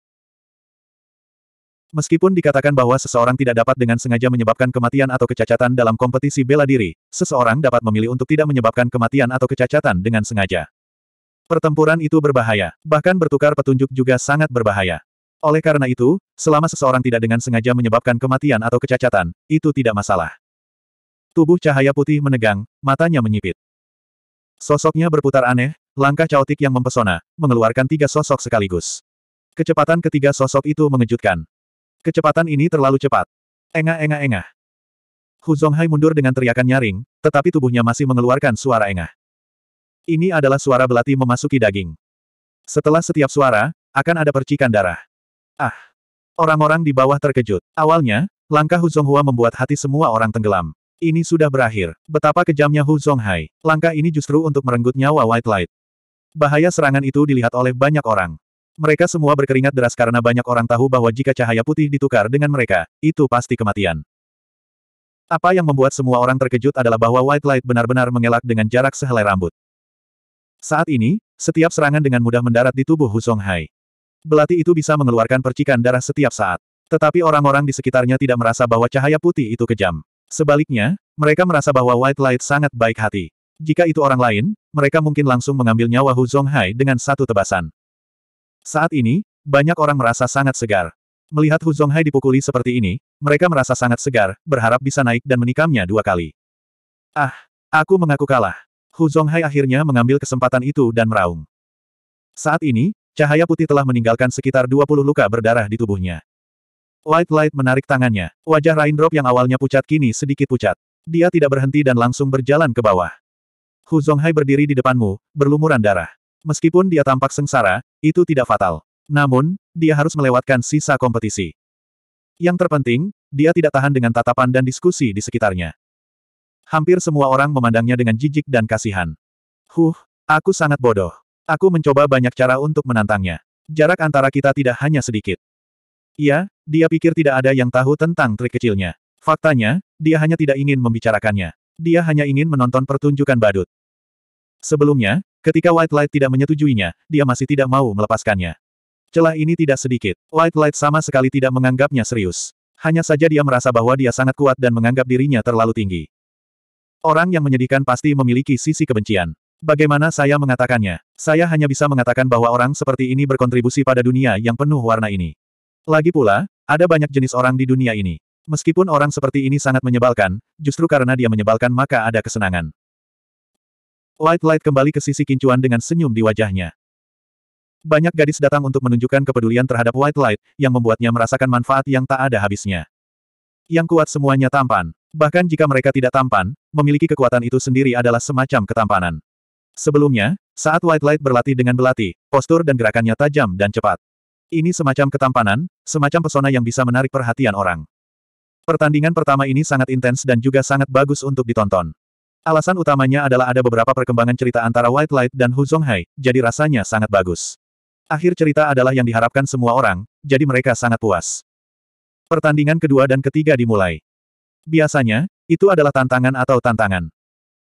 Meskipun dikatakan bahwa seseorang tidak dapat dengan sengaja menyebabkan kematian atau kecacatan dalam kompetisi bela diri, seseorang dapat memilih untuk tidak menyebabkan kematian atau kecacatan dengan sengaja. Pertempuran itu berbahaya, bahkan bertukar petunjuk juga sangat berbahaya. Oleh karena itu, selama seseorang tidak dengan sengaja menyebabkan kematian atau kecacatan, itu tidak masalah. Tubuh cahaya putih menegang, matanya menyipit. Sosoknya berputar aneh, langkah caotik yang mempesona, mengeluarkan tiga sosok sekaligus. Kecepatan ketiga sosok itu mengejutkan. Kecepatan ini terlalu cepat. Engah engah engah. Hu Zhonghai mundur dengan teriakan nyaring, tetapi tubuhnya masih mengeluarkan suara engah. Ini adalah suara belati memasuki daging. Setelah setiap suara, akan ada percikan darah. Ah! Orang-orang di bawah terkejut. Awalnya, langkah Hu Zhonghua membuat hati semua orang tenggelam. Ini sudah berakhir. Betapa kejamnya Hu Zhonghai. Langkah ini justru untuk merenggut nyawa White Light. Bahaya serangan itu dilihat oleh banyak orang. Mereka semua berkeringat deras karena banyak orang tahu bahwa jika cahaya putih ditukar dengan mereka, itu pasti kematian. Apa yang membuat semua orang terkejut adalah bahwa White Light benar-benar mengelak dengan jarak sehelai rambut. Saat ini, setiap serangan dengan mudah mendarat di tubuh Hu Hai. Belati itu bisa mengeluarkan percikan darah setiap saat. Tetapi orang-orang di sekitarnya tidak merasa bahwa cahaya putih itu kejam. Sebaliknya, mereka merasa bahwa White Light sangat baik hati. Jika itu orang lain, mereka mungkin langsung mengambil nyawa Hu Zhonghai dengan satu tebasan. Saat ini, banyak orang merasa sangat segar. Melihat Hu Zhonghai dipukuli seperti ini, mereka merasa sangat segar, berharap bisa naik dan menikamnya dua kali. Ah, aku mengaku kalah. Hu Zhonghai akhirnya mengambil kesempatan itu dan meraung. Saat ini, cahaya putih telah meninggalkan sekitar 20 luka berdarah di tubuhnya. White Light menarik tangannya. Wajah Raindrop yang awalnya pucat kini sedikit pucat. Dia tidak berhenti dan langsung berjalan ke bawah. Hu Zonghai berdiri di depanmu, berlumuran darah. Meskipun dia tampak sengsara, itu tidak fatal. Namun, dia harus melewatkan sisa kompetisi. Yang terpenting, dia tidak tahan dengan tatapan dan diskusi di sekitarnya. Hampir semua orang memandangnya dengan jijik dan kasihan. Huh, aku sangat bodoh. Aku mencoba banyak cara untuk menantangnya. Jarak antara kita tidak hanya sedikit. Iya, dia pikir tidak ada yang tahu tentang trik kecilnya. Faktanya, dia hanya tidak ingin membicarakannya. Dia hanya ingin menonton pertunjukan badut. Sebelumnya, ketika White Light tidak menyetujuinya, dia masih tidak mau melepaskannya. Celah ini tidak sedikit. White Light sama sekali tidak menganggapnya serius. Hanya saja dia merasa bahwa dia sangat kuat dan menganggap dirinya terlalu tinggi. Orang yang menyedihkan pasti memiliki sisi kebencian. Bagaimana saya mengatakannya? Saya hanya bisa mengatakan bahwa orang seperti ini berkontribusi pada dunia yang penuh warna ini. Lagi pula, ada banyak jenis orang di dunia ini. Meskipun orang seperti ini sangat menyebalkan, justru karena dia menyebalkan maka ada kesenangan. Light Light kembali ke sisi kincuan dengan senyum di wajahnya. Banyak gadis datang untuk menunjukkan kepedulian terhadap White Light, yang membuatnya merasakan manfaat yang tak ada habisnya. Yang kuat semuanya tampan. Bahkan jika mereka tidak tampan, memiliki kekuatan itu sendiri adalah semacam ketampanan. Sebelumnya, saat White Light berlatih dengan belati, postur dan gerakannya tajam dan cepat. Ini semacam ketampanan, semacam pesona yang bisa menarik perhatian orang. Pertandingan pertama ini sangat intens dan juga sangat bagus untuk ditonton. Alasan utamanya adalah ada beberapa perkembangan cerita antara White Light dan Hu Zonghai, jadi rasanya sangat bagus. Akhir cerita adalah yang diharapkan semua orang, jadi mereka sangat puas. Pertandingan kedua dan ketiga dimulai. Biasanya, itu adalah tantangan atau tantangan.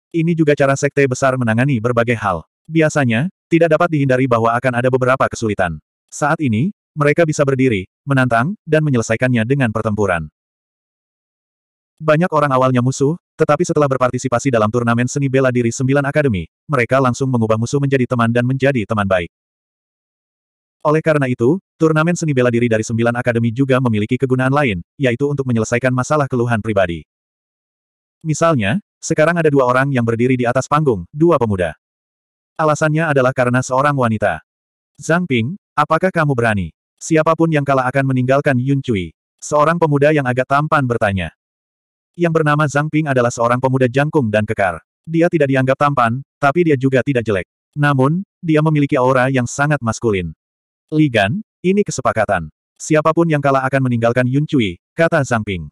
Ini juga cara sekte besar menangani berbagai hal. Biasanya, tidak dapat dihindari bahwa akan ada beberapa kesulitan. Saat ini, mereka bisa berdiri, menantang, dan menyelesaikannya dengan pertempuran. Banyak orang awalnya musuh, tetapi setelah berpartisipasi dalam turnamen seni bela diri sembilan akademi, mereka langsung mengubah musuh menjadi teman dan menjadi teman baik. Oleh karena itu, turnamen seni bela diri dari sembilan akademi juga memiliki kegunaan lain, yaitu untuk menyelesaikan masalah keluhan pribadi. Misalnya, sekarang ada dua orang yang berdiri di atas panggung, dua pemuda. Alasannya adalah karena seorang wanita. Zhang Ping, Apakah kamu berani? Siapapun yang kalah akan meninggalkan Yun Cui. Seorang pemuda yang agak tampan bertanya. Yang bernama Zhang Ping adalah seorang pemuda jangkung dan kekar. Dia tidak dianggap tampan, tapi dia juga tidak jelek. Namun, dia memiliki aura yang sangat maskulin. Li Gan, ini kesepakatan. Siapapun yang kalah akan meninggalkan Yun Cui, kata Zhang Ping.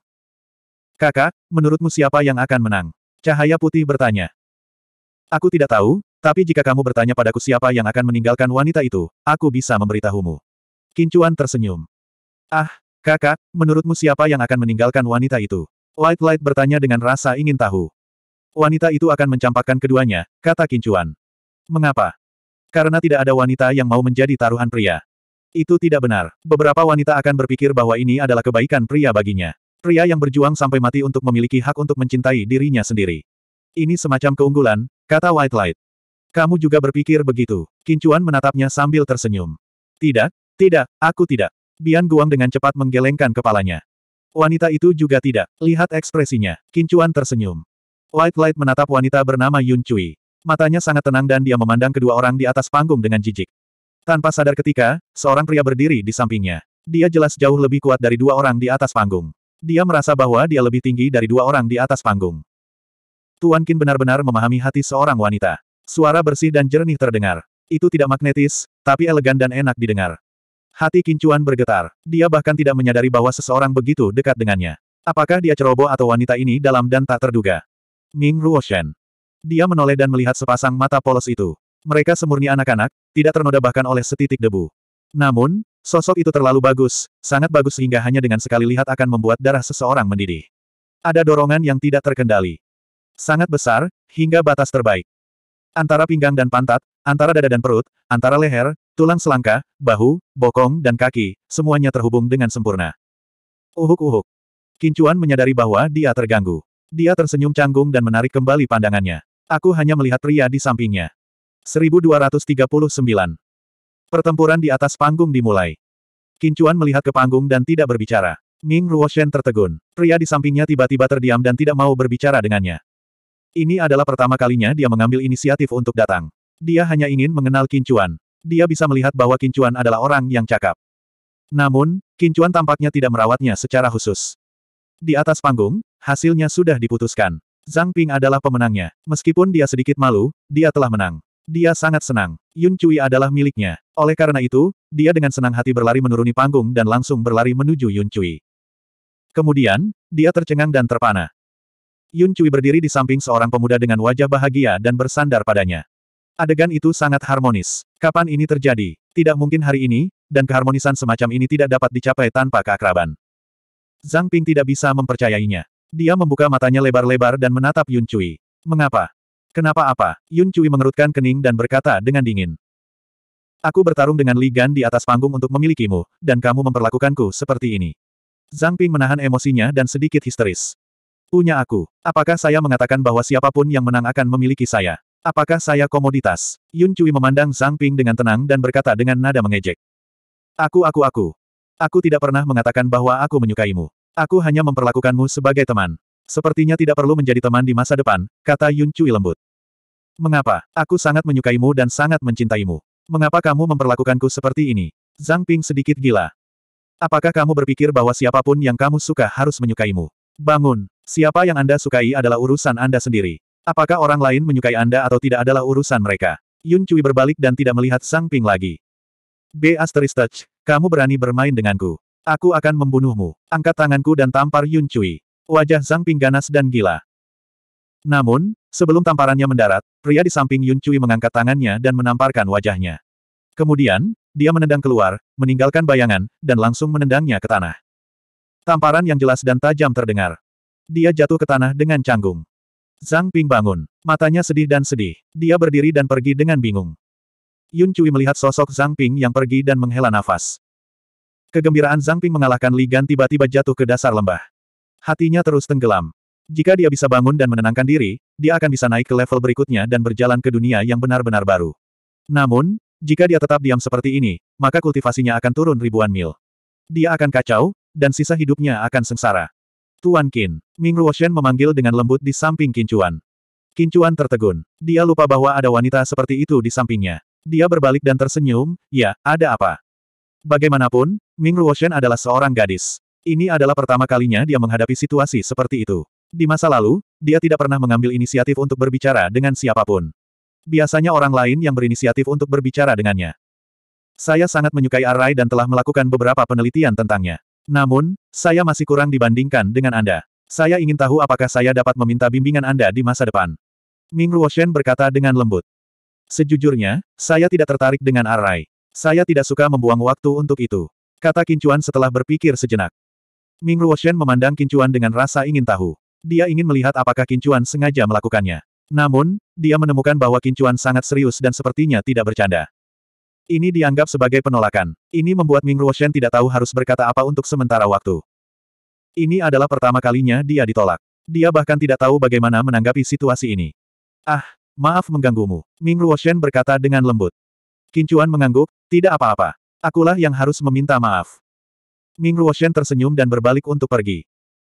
Kakak, menurutmu siapa yang akan menang? Cahaya putih bertanya. Aku tidak tahu, tapi jika kamu bertanya padaku siapa yang akan meninggalkan wanita itu, aku bisa memberitahumu. Kincuan tersenyum. Ah, kakak, menurutmu siapa yang akan meninggalkan wanita itu? Light Light bertanya dengan rasa ingin tahu. Wanita itu akan mencampakkan keduanya, kata Kincuan. Mengapa? Karena tidak ada wanita yang mau menjadi taruhan pria. Itu tidak benar. Beberapa wanita akan berpikir bahwa ini adalah kebaikan pria baginya. Pria yang berjuang sampai mati untuk memiliki hak untuk mencintai dirinya sendiri. Ini semacam keunggulan, kata White Light. Kamu juga berpikir begitu. Kincuan menatapnya sambil tersenyum. Tidak, tidak, aku tidak. Bian Guang dengan cepat menggelengkan kepalanya. Wanita itu juga tidak. Lihat ekspresinya. Kincuan tersenyum. White Light menatap wanita bernama Yun Cui. Matanya sangat tenang dan dia memandang kedua orang di atas panggung dengan jijik. Tanpa sadar ketika, seorang pria berdiri di sampingnya. Dia jelas jauh lebih kuat dari dua orang di atas panggung. Dia merasa bahwa dia lebih tinggi dari dua orang di atas panggung. Tuan Qin benar-benar memahami hati seorang wanita. Suara bersih dan jernih terdengar. Itu tidak magnetis, tapi elegan dan enak didengar. Hati Kincuan bergetar. Dia bahkan tidak menyadari bahwa seseorang begitu dekat dengannya. Apakah dia ceroboh atau wanita ini dalam dan tak terduga? Ming Ruoshen. Dia menoleh dan melihat sepasang mata polos itu. Mereka semurni anak-anak, tidak ternoda bahkan oleh setitik debu. Namun, sosok itu terlalu bagus, sangat bagus sehingga hanya dengan sekali lihat akan membuat darah seseorang mendidih. Ada dorongan yang tidak terkendali. Sangat besar, hingga batas terbaik. Antara pinggang dan pantat, antara dada dan perut, antara leher, tulang selangka, bahu, bokong dan kaki, semuanya terhubung dengan sempurna. Uhuk-uhuk. Kincuan menyadari bahwa dia terganggu. Dia tersenyum canggung dan menarik kembali pandangannya. Aku hanya melihat pria di sampingnya. 1239. Pertempuran di atas panggung dimulai. Kincuan melihat ke panggung dan tidak berbicara. Ming Ruoshen tertegun. Pria di sampingnya tiba-tiba terdiam dan tidak mau berbicara dengannya. Ini adalah pertama kalinya dia mengambil inisiatif untuk datang. Dia hanya ingin mengenal Kincuan. Dia bisa melihat bahwa Kincuan adalah orang yang cakap. Namun, Kincuan tampaknya tidak merawatnya secara khusus. Di atas panggung, hasilnya sudah diputuskan. Zhang Ping adalah pemenangnya. Meskipun dia sedikit malu, dia telah menang. Dia sangat senang. Yun Cui adalah miliknya. Oleh karena itu, dia dengan senang hati berlari menuruni panggung dan langsung berlari menuju Yun Cui. Kemudian, dia tercengang dan terpana. Yun Cui berdiri di samping seorang pemuda dengan wajah bahagia dan bersandar padanya. Adegan itu sangat harmonis. Kapan ini terjadi? Tidak mungkin hari ini, dan keharmonisan semacam ini tidak dapat dicapai tanpa keakraban. Zhang Ping tidak bisa mempercayainya. Dia membuka matanya lebar-lebar dan menatap Yun Cui. Mengapa? Kenapa apa? Yun Cui mengerutkan kening dan berkata dengan dingin. Aku bertarung dengan Li Gan di atas panggung untuk memilikimu, dan kamu memperlakukanku seperti ini. Zhang Ping menahan emosinya dan sedikit histeris punya aku. Apakah saya mengatakan bahwa siapapun yang menang akan memiliki saya? Apakah saya komoditas? Yun Cui memandang Zhang Ping dengan tenang dan berkata dengan nada mengejek. Aku aku aku. Aku tidak pernah mengatakan bahwa aku menyukaimu. Aku hanya memperlakukanmu sebagai teman. Sepertinya tidak perlu menjadi teman di masa depan, kata Yun Cui lembut. Mengapa? Aku sangat menyukaimu dan sangat mencintaimu. Mengapa kamu memperlakukanku seperti ini? Zhang Ping sedikit gila. Apakah kamu berpikir bahwa siapapun yang kamu suka harus menyukaimu? Bangun! Siapa yang Anda sukai adalah urusan Anda sendiri. Apakah orang lain menyukai Anda atau tidak adalah urusan mereka. Yun Cui berbalik dan tidak melihat Sang Ping lagi. B. Touch, kamu berani bermain denganku. Aku akan membunuhmu. Angkat tanganku dan tampar Yun Cui. Wajah Sang Ping ganas dan gila. Namun, sebelum tamparannya mendarat, pria di samping Yun Cui mengangkat tangannya dan menamparkan wajahnya. Kemudian, dia menendang keluar, meninggalkan bayangan, dan langsung menendangnya ke tanah. Tamparan yang jelas dan tajam terdengar. Dia jatuh ke tanah dengan canggung. Zhang Ping bangun. Matanya sedih dan sedih. Dia berdiri dan pergi dengan bingung. Yun Cui melihat sosok Zhang Ping yang pergi dan menghela nafas. Kegembiraan Zhang Ping mengalahkan Li Gan tiba-tiba jatuh ke dasar lembah. Hatinya terus tenggelam. Jika dia bisa bangun dan menenangkan diri, dia akan bisa naik ke level berikutnya dan berjalan ke dunia yang benar-benar baru. Namun, jika dia tetap diam seperti ini, maka kultivasinya akan turun ribuan mil. Dia akan kacau, dan sisa hidupnya akan sengsara. Tuan Qin. Ming Ruoshen memanggil dengan lembut di samping Kincuan. Kincuan tertegun. Dia lupa bahwa ada wanita seperti itu di sampingnya. Dia berbalik dan tersenyum, ya, ada apa? Bagaimanapun, Ming Ruoshen adalah seorang gadis. Ini adalah pertama kalinya dia menghadapi situasi seperti itu. Di masa lalu, dia tidak pernah mengambil inisiatif untuk berbicara dengan siapapun. Biasanya orang lain yang berinisiatif untuk berbicara dengannya. Saya sangat menyukai Arai dan telah melakukan beberapa penelitian tentangnya. Namun, saya masih kurang dibandingkan dengan Anda. Saya ingin tahu apakah saya dapat meminta bimbingan Anda di masa depan. Ming Ruoshen berkata dengan lembut. Sejujurnya, saya tidak tertarik dengan Arai. Saya tidak suka membuang waktu untuk itu. Kata Kincuan setelah berpikir sejenak. Ming Ruoshen memandang Kincuan dengan rasa ingin tahu. Dia ingin melihat apakah Kincuan sengaja melakukannya. Namun, dia menemukan bahwa Kincuan sangat serius dan sepertinya tidak bercanda. Ini dianggap sebagai penolakan. Ini membuat Ming Ruoshen tidak tahu harus berkata apa untuk sementara waktu. Ini adalah pertama kalinya dia ditolak. Dia bahkan tidak tahu bagaimana menanggapi situasi ini. Ah, maaf mengganggumu. Ming Ruoshen berkata dengan lembut. Kincuan mengangguk, tidak apa-apa. Akulah yang harus meminta maaf. Ming Ruoshen tersenyum dan berbalik untuk pergi.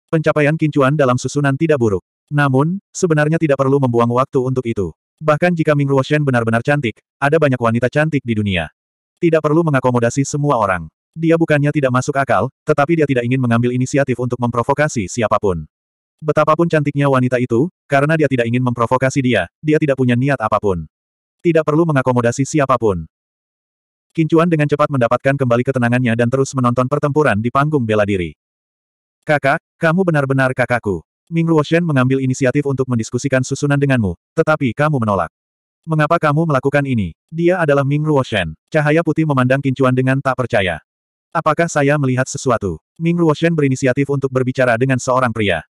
Pencapaian Kincuan dalam susunan tidak buruk. Namun, sebenarnya tidak perlu membuang waktu untuk itu. Bahkan jika Ming Ruoshen benar-benar cantik, ada banyak wanita cantik di dunia. Tidak perlu mengakomodasi semua orang. Dia bukannya tidak masuk akal, tetapi dia tidak ingin mengambil inisiatif untuk memprovokasi siapapun. Betapapun cantiknya wanita itu, karena dia tidak ingin memprovokasi dia, dia tidak punya niat apapun. Tidak perlu mengakomodasi siapapun. Kincuan dengan cepat mendapatkan kembali ketenangannya dan terus menonton pertempuran di panggung bela diri. Kakak, kamu benar-benar kakakku. Ming Ruoshen mengambil inisiatif untuk mendiskusikan susunan denganmu, tetapi kamu menolak. Mengapa kamu melakukan ini? Dia adalah Ming Ruoshen. Cahaya putih memandang Kincuan dengan tak percaya. Apakah saya melihat sesuatu? Ming Ruoshen berinisiatif untuk berbicara dengan seorang pria.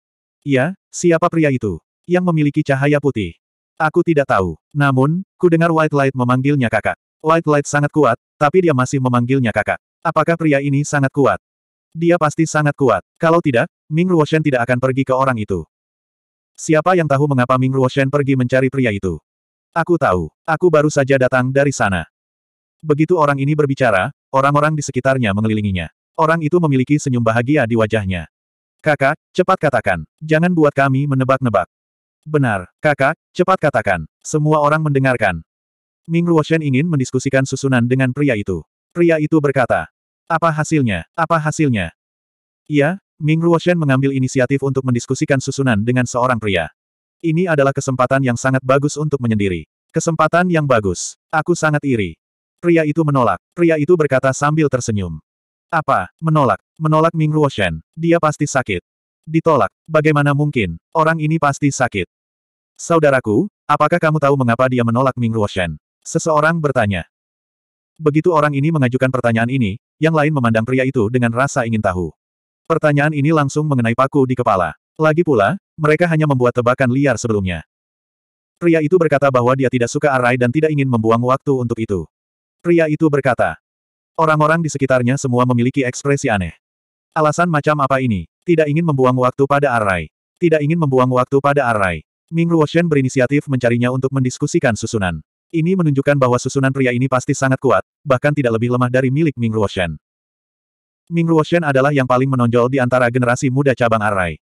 Iya, siapa pria itu? Yang memiliki cahaya putih. Aku tidak tahu. Namun, ku dengar White Light memanggilnya kakak. White Light sangat kuat, tapi dia masih memanggilnya kakak. Apakah pria ini sangat kuat? Dia pasti sangat kuat. Kalau tidak, Ming Ruoshen tidak akan pergi ke orang itu. Siapa yang tahu mengapa Ming Ruoshen pergi mencari pria itu? Aku tahu. Aku baru saja datang dari sana. Begitu orang ini berbicara, orang-orang di sekitarnya mengelilinginya. Orang itu memiliki senyum bahagia di wajahnya. Kakak, cepat katakan. Jangan buat kami menebak-nebak. Benar, kakak, cepat katakan. Semua orang mendengarkan. Ming Ruoshen ingin mendiskusikan susunan dengan pria itu. Pria itu berkata, apa hasilnya? Apa hasilnya? Iya, Ming Ruoshen mengambil inisiatif untuk mendiskusikan susunan dengan seorang pria. Ini adalah kesempatan yang sangat bagus untuk menyendiri. Kesempatan yang bagus. Aku sangat iri. Pria itu menolak. Pria itu berkata sambil tersenyum. Apa? Menolak. Menolak Ming Ruoshen. Dia pasti sakit. Ditolak. Bagaimana mungkin? Orang ini pasti sakit. Saudaraku, apakah kamu tahu mengapa dia menolak Ming Ruoshen? Seseorang bertanya. Begitu orang ini mengajukan pertanyaan ini, yang lain memandang pria itu dengan rasa ingin tahu. Pertanyaan ini langsung mengenai paku di kepala. Lagi pula, mereka hanya membuat tebakan liar sebelumnya. Pria itu berkata bahwa dia tidak suka Arai dan tidak ingin membuang waktu untuk itu. Pria itu berkata, orang-orang di sekitarnya semua memiliki ekspresi aneh. Alasan macam apa ini? Tidak ingin membuang waktu pada Arai. Tidak ingin membuang waktu pada Arai. Ming Ruoshen berinisiatif mencarinya untuk mendiskusikan susunan. Ini menunjukkan bahwa susunan pria ini pasti sangat kuat, bahkan tidak lebih lemah dari milik Ming Ruoshen. Ming Ruoshen adalah yang paling menonjol di antara generasi muda cabang Arai.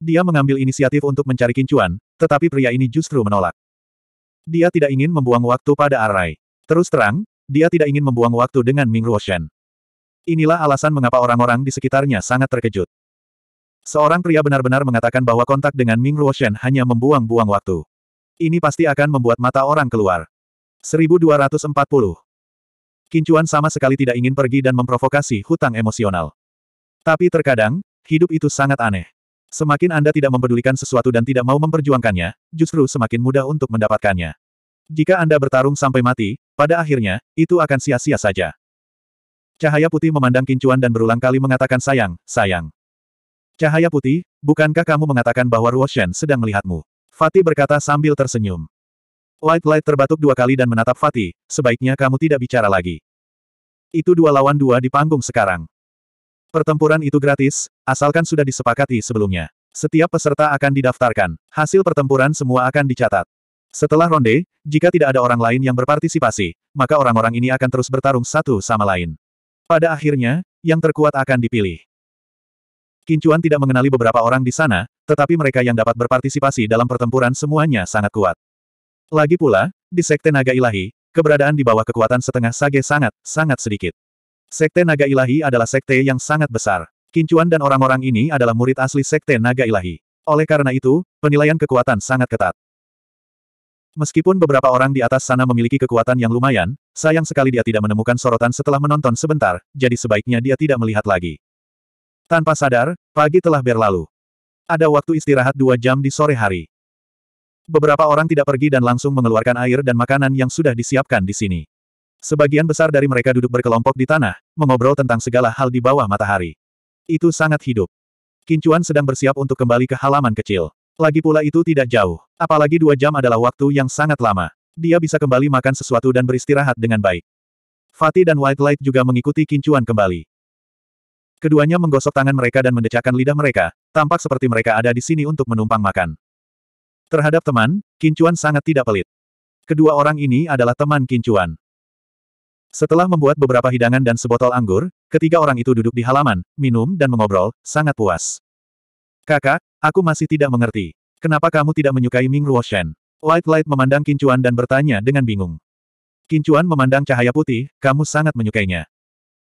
Dia mengambil inisiatif untuk mencari kincuan, tetapi pria ini justru menolak. Dia tidak ingin membuang waktu pada Arai. Terus terang, dia tidak ingin membuang waktu dengan Ming Ruoshen. Inilah alasan mengapa orang-orang di sekitarnya sangat terkejut. Seorang pria benar-benar mengatakan bahwa kontak dengan Ming Ruoshen hanya membuang-buang waktu. Ini pasti akan membuat mata orang keluar. 1240. Kincuan sama sekali tidak ingin pergi dan memprovokasi hutang emosional. Tapi terkadang, hidup itu sangat aneh. Semakin Anda tidak mempedulikan sesuatu dan tidak mau memperjuangkannya, justru semakin mudah untuk mendapatkannya. Jika Anda bertarung sampai mati, pada akhirnya, itu akan sia-sia saja. Cahaya putih memandang kincuan dan berulang kali mengatakan sayang, sayang. Cahaya putih, bukankah kamu mengatakan bahwa Ruoshen sedang melihatmu? Fatih berkata sambil tersenyum. Light Light terbatuk dua kali dan menatap Fatih, sebaiknya kamu tidak bicara lagi. Itu dua lawan dua di panggung sekarang. Pertempuran itu gratis, asalkan sudah disepakati sebelumnya. Setiap peserta akan didaftarkan. Hasil pertempuran semua akan dicatat. Setelah ronde, jika tidak ada orang lain yang berpartisipasi, maka orang-orang ini akan terus bertarung satu sama lain. Pada akhirnya, yang terkuat akan dipilih. Kincuan tidak mengenali beberapa orang di sana, tetapi mereka yang dapat berpartisipasi dalam pertempuran semuanya sangat kuat. Lagi pula, di Sekte Naga Ilahi, keberadaan di bawah kekuatan setengah sage sangat, sangat sedikit. Sekte Naga Ilahi adalah sekte yang sangat besar. Kincuan dan orang-orang ini adalah murid asli Sekte Naga Ilahi. Oleh karena itu, penilaian kekuatan sangat ketat. Meskipun beberapa orang di atas sana memiliki kekuatan yang lumayan, sayang sekali dia tidak menemukan sorotan setelah menonton sebentar, jadi sebaiknya dia tidak melihat lagi. Tanpa sadar, pagi telah berlalu. Ada waktu istirahat dua jam di sore hari. Beberapa orang tidak pergi dan langsung mengeluarkan air dan makanan yang sudah disiapkan di sini. Sebagian besar dari mereka duduk berkelompok di tanah, mengobrol tentang segala hal di bawah matahari. Itu sangat hidup. Kincuan sedang bersiap untuk kembali ke halaman kecil. Lagi pula itu tidak jauh. Apalagi dua jam adalah waktu yang sangat lama. Dia bisa kembali makan sesuatu dan beristirahat dengan baik. Fatih dan White Light juga mengikuti kincuan kembali. Keduanya menggosok tangan mereka dan mendecakkan lidah mereka, tampak seperti mereka ada di sini untuk menumpang makan. Terhadap teman, Kincuan sangat tidak pelit. Kedua orang ini adalah teman Kincuan. Setelah membuat beberapa hidangan dan sebotol anggur, ketiga orang itu duduk di halaman, minum dan mengobrol, sangat puas. Kakak, aku masih tidak mengerti. Kenapa kamu tidak menyukai Ming Ruoshen? Light Light memandang Kincuan dan bertanya dengan bingung. Kincuan memandang cahaya putih, kamu sangat menyukainya.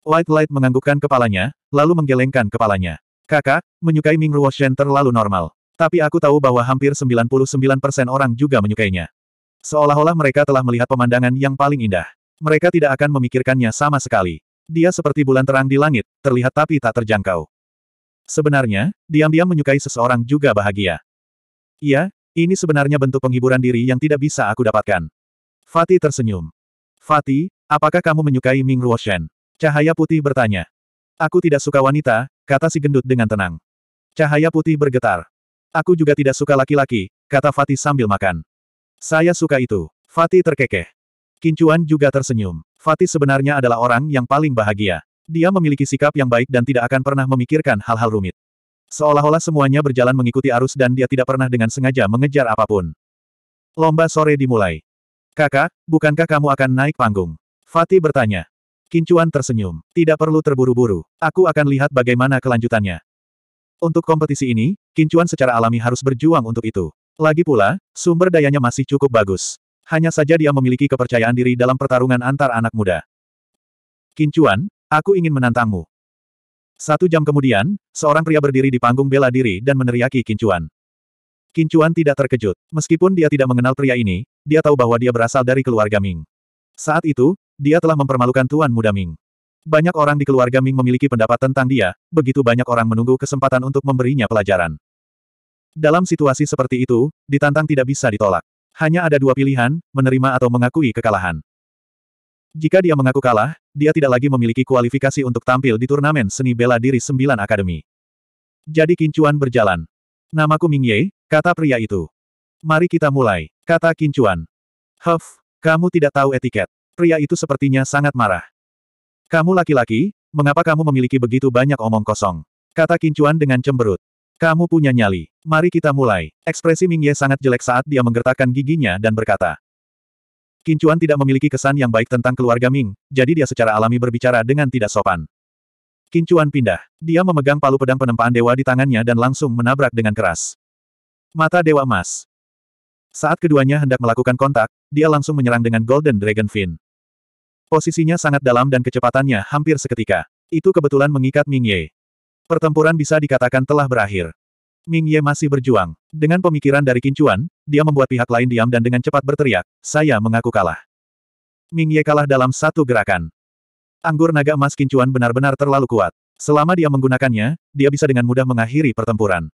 Light Light menganggukkan kepalanya, lalu menggelengkan kepalanya. Kakak, menyukai Ming Ruoshen terlalu normal. Tapi aku tahu bahwa hampir 99% orang juga menyukainya. Seolah-olah mereka telah melihat pemandangan yang paling indah. Mereka tidak akan memikirkannya sama sekali. Dia seperti bulan terang di langit, terlihat tapi tak terjangkau. Sebenarnya, diam-diam menyukai seseorang juga bahagia. Iya, ini sebenarnya bentuk penghiburan diri yang tidak bisa aku dapatkan. Fatih tersenyum. Fatih, apakah kamu menyukai Ming Ruoshen? Cahaya putih bertanya. Aku tidak suka wanita, kata si gendut dengan tenang. Cahaya putih bergetar. Aku juga tidak suka laki-laki, kata Fatih sambil makan. Saya suka itu. Fatih terkekeh. Kincuan juga tersenyum. Fatih sebenarnya adalah orang yang paling bahagia. Dia memiliki sikap yang baik dan tidak akan pernah memikirkan hal-hal rumit. Seolah-olah semuanya berjalan mengikuti arus dan dia tidak pernah dengan sengaja mengejar apapun. Lomba sore dimulai. Kakak, bukankah kamu akan naik panggung? Fatih bertanya. Kincuan tersenyum. Tidak perlu terburu-buru. Aku akan lihat bagaimana kelanjutannya. Untuk kompetisi ini, Kincuan secara alami harus berjuang untuk itu. Lagi pula, sumber dayanya masih cukup bagus. Hanya saja dia memiliki kepercayaan diri dalam pertarungan antar anak muda. Kincuan, aku ingin menantangmu. Satu jam kemudian, seorang pria berdiri di panggung bela diri dan meneriaki Kincuan. Kincuan tidak terkejut. Meskipun dia tidak mengenal pria ini, dia tahu bahwa dia berasal dari keluarga Ming. Saat itu, dia telah mempermalukan Tuan Muda Ming. Banyak orang di keluarga Ming memiliki pendapat tentang dia, begitu banyak orang menunggu kesempatan untuk memberinya pelajaran. Dalam situasi seperti itu, ditantang tidak bisa ditolak. Hanya ada dua pilihan, menerima atau mengakui kekalahan. Jika dia mengaku kalah, dia tidak lagi memiliki kualifikasi untuk tampil di turnamen seni bela diri sembilan akademi. Jadi kincuan berjalan. Namaku Ming Ye, kata pria itu. Mari kita mulai, kata kincuan. Huff, kamu tidak tahu etiket. Pria itu sepertinya sangat marah. Kamu laki-laki, mengapa kamu memiliki begitu banyak omong kosong? Kata Kincuan dengan cemberut. Kamu punya nyali. Mari kita mulai. Ekspresi Ming sangat jelek saat dia menggertakkan giginya dan berkata. Kincuan tidak memiliki kesan yang baik tentang keluarga Ming, jadi dia secara alami berbicara dengan tidak sopan. Kincuan pindah. Dia memegang palu pedang penempaan dewa di tangannya dan langsung menabrak dengan keras. Mata Dewa Emas. Saat keduanya hendak melakukan kontak, dia langsung menyerang dengan Golden Dragon Fin. Posisinya sangat dalam dan kecepatannya hampir seketika. Itu kebetulan mengikat Ming Ye. Pertempuran bisa dikatakan telah berakhir. Ming Ye masih berjuang. Dengan pemikiran dari Kincuan, dia membuat pihak lain diam dan dengan cepat berteriak, saya mengaku kalah. Ming Ye kalah dalam satu gerakan. Anggur naga emas Kincuan benar-benar terlalu kuat. Selama dia menggunakannya, dia bisa dengan mudah mengakhiri pertempuran.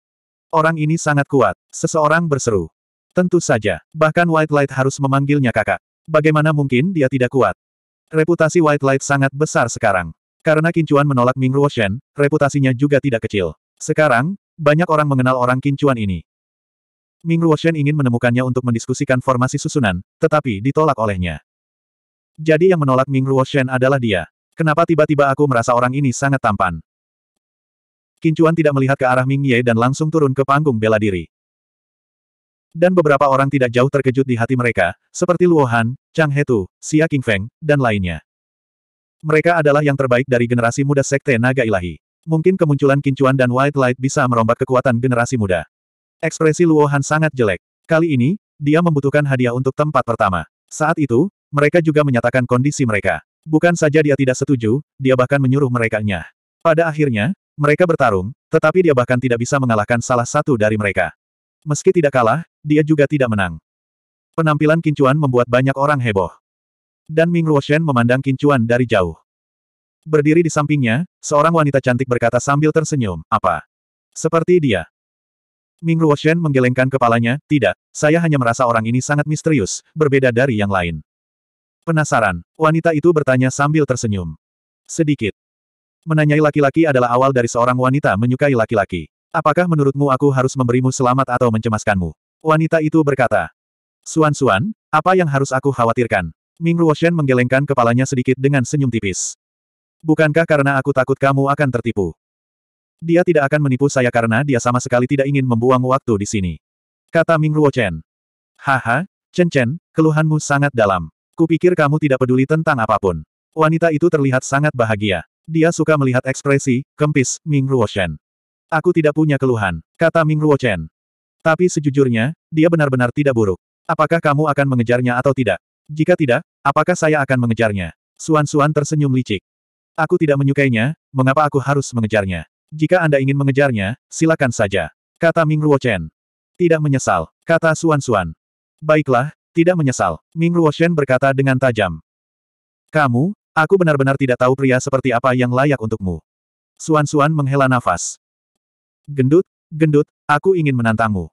Orang ini sangat kuat. Seseorang berseru. Tentu saja, bahkan White Light harus memanggilnya kakak. Bagaimana mungkin dia tidak kuat? Reputasi White Light sangat besar sekarang. Karena Kincuan menolak Ming Ruoshen, reputasinya juga tidak kecil. Sekarang, banyak orang mengenal orang Kincuan ini. Ming Ruoshen ingin menemukannya untuk mendiskusikan formasi susunan, tetapi ditolak olehnya. Jadi yang menolak Ming Ruoshen adalah dia. Kenapa tiba-tiba aku merasa orang ini sangat tampan? Kincuan tidak melihat ke arah Ming Ye dan langsung turun ke panggung bela diri dan beberapa orang tidak jauh terkejut di hati mereka, seperti Luo Han, Chang Hetu, Xia Qingfeng, dan lainnya. Mereka adalah yang terbaik dari generasi muda Sekte Naga Ilahi. Mungkin kemunculan Kincuan dan White Light bisa merombak kekuatan generasi muda. Ekspresi Luo sangat jelek. Kali ini, dia membutuhkan hadiah untuk tempat pertama. Saat itu, mereka juga menyatakan kondisi mereka. Bukan saja dia tidak setuju, dia bahkan menyuruh mereka nyah. Pada akhirnya, mereka bertarung, tetapi dia bahkan tidak bisa mengalahkan salah satu dari mereka. Meski tidak kalah, dia juga tidak menang. Penampilan Kincuan membuat banyak orang heboh. Dan Ming Ruoshen memandang Kincuan dari jauh. Berdiri di sampingnya, seorang wanita cantik berkata sambil tersenyum, apa? Seperti dia. Ming Ruoshen menggelengkan kepalanya, tidak, saya hanya merasa orang ini sangat misterius, berbeda dari yang lain. Penasaran, wanita itu bertanya sambil tersenyum. Sedikit. Menanyai laki-laki adalah awal dari seorang wanita menyukai laki-laki. Apakah menurutmu aku harus memberimu selamat atau mencemaskanmu? Wanita itu berkata. Suan-suan, apa yang harus aku khawatirkan? Ming Ruoshen menggelengkan kepalanya sedikit dengan senyum tipis. Bukankah karena aku takut kamu akan tertipu? Dia tidak akan menipu saya karena dia sama sekali tidak ingin membuang waktu di sini. Kata Ming Ruochen. Haha, Chen Chen, keluhanmu sangat dalam. Kupikir kamu tidak peduli tentang apapun. Wanita itu terlihat sangat bahagia. Dia suka melihat ekspresi, kempis, Ming Ruoshen. Aku tidak punya keluhan, kata Ming Ruo Chen. Tapi sejujurnya, dia benar-benar tidak buruk. Apakah kamu akan mengejarnya atau tidak? Jika tidak, apakah saya akan mengejarnya? Suan-Suan tersenyum licik. Aku tidak menyukainya, mengapa aku harus mengejarnya? Jika Anda ingin mengejarnya, silakan saja. Kata Ming Ruo Chen. Tidak menyesal, kata Suan-Suan. Baiklah, tidak menyesal, Ming Ruo Chen berkata dengan tajam. Kamu, aku benar-benar tidak tahu pria seperti apa yang layak untukmu. Suan-Suan menghela nafas. Gendut, gendut, aku ingin menantangmu.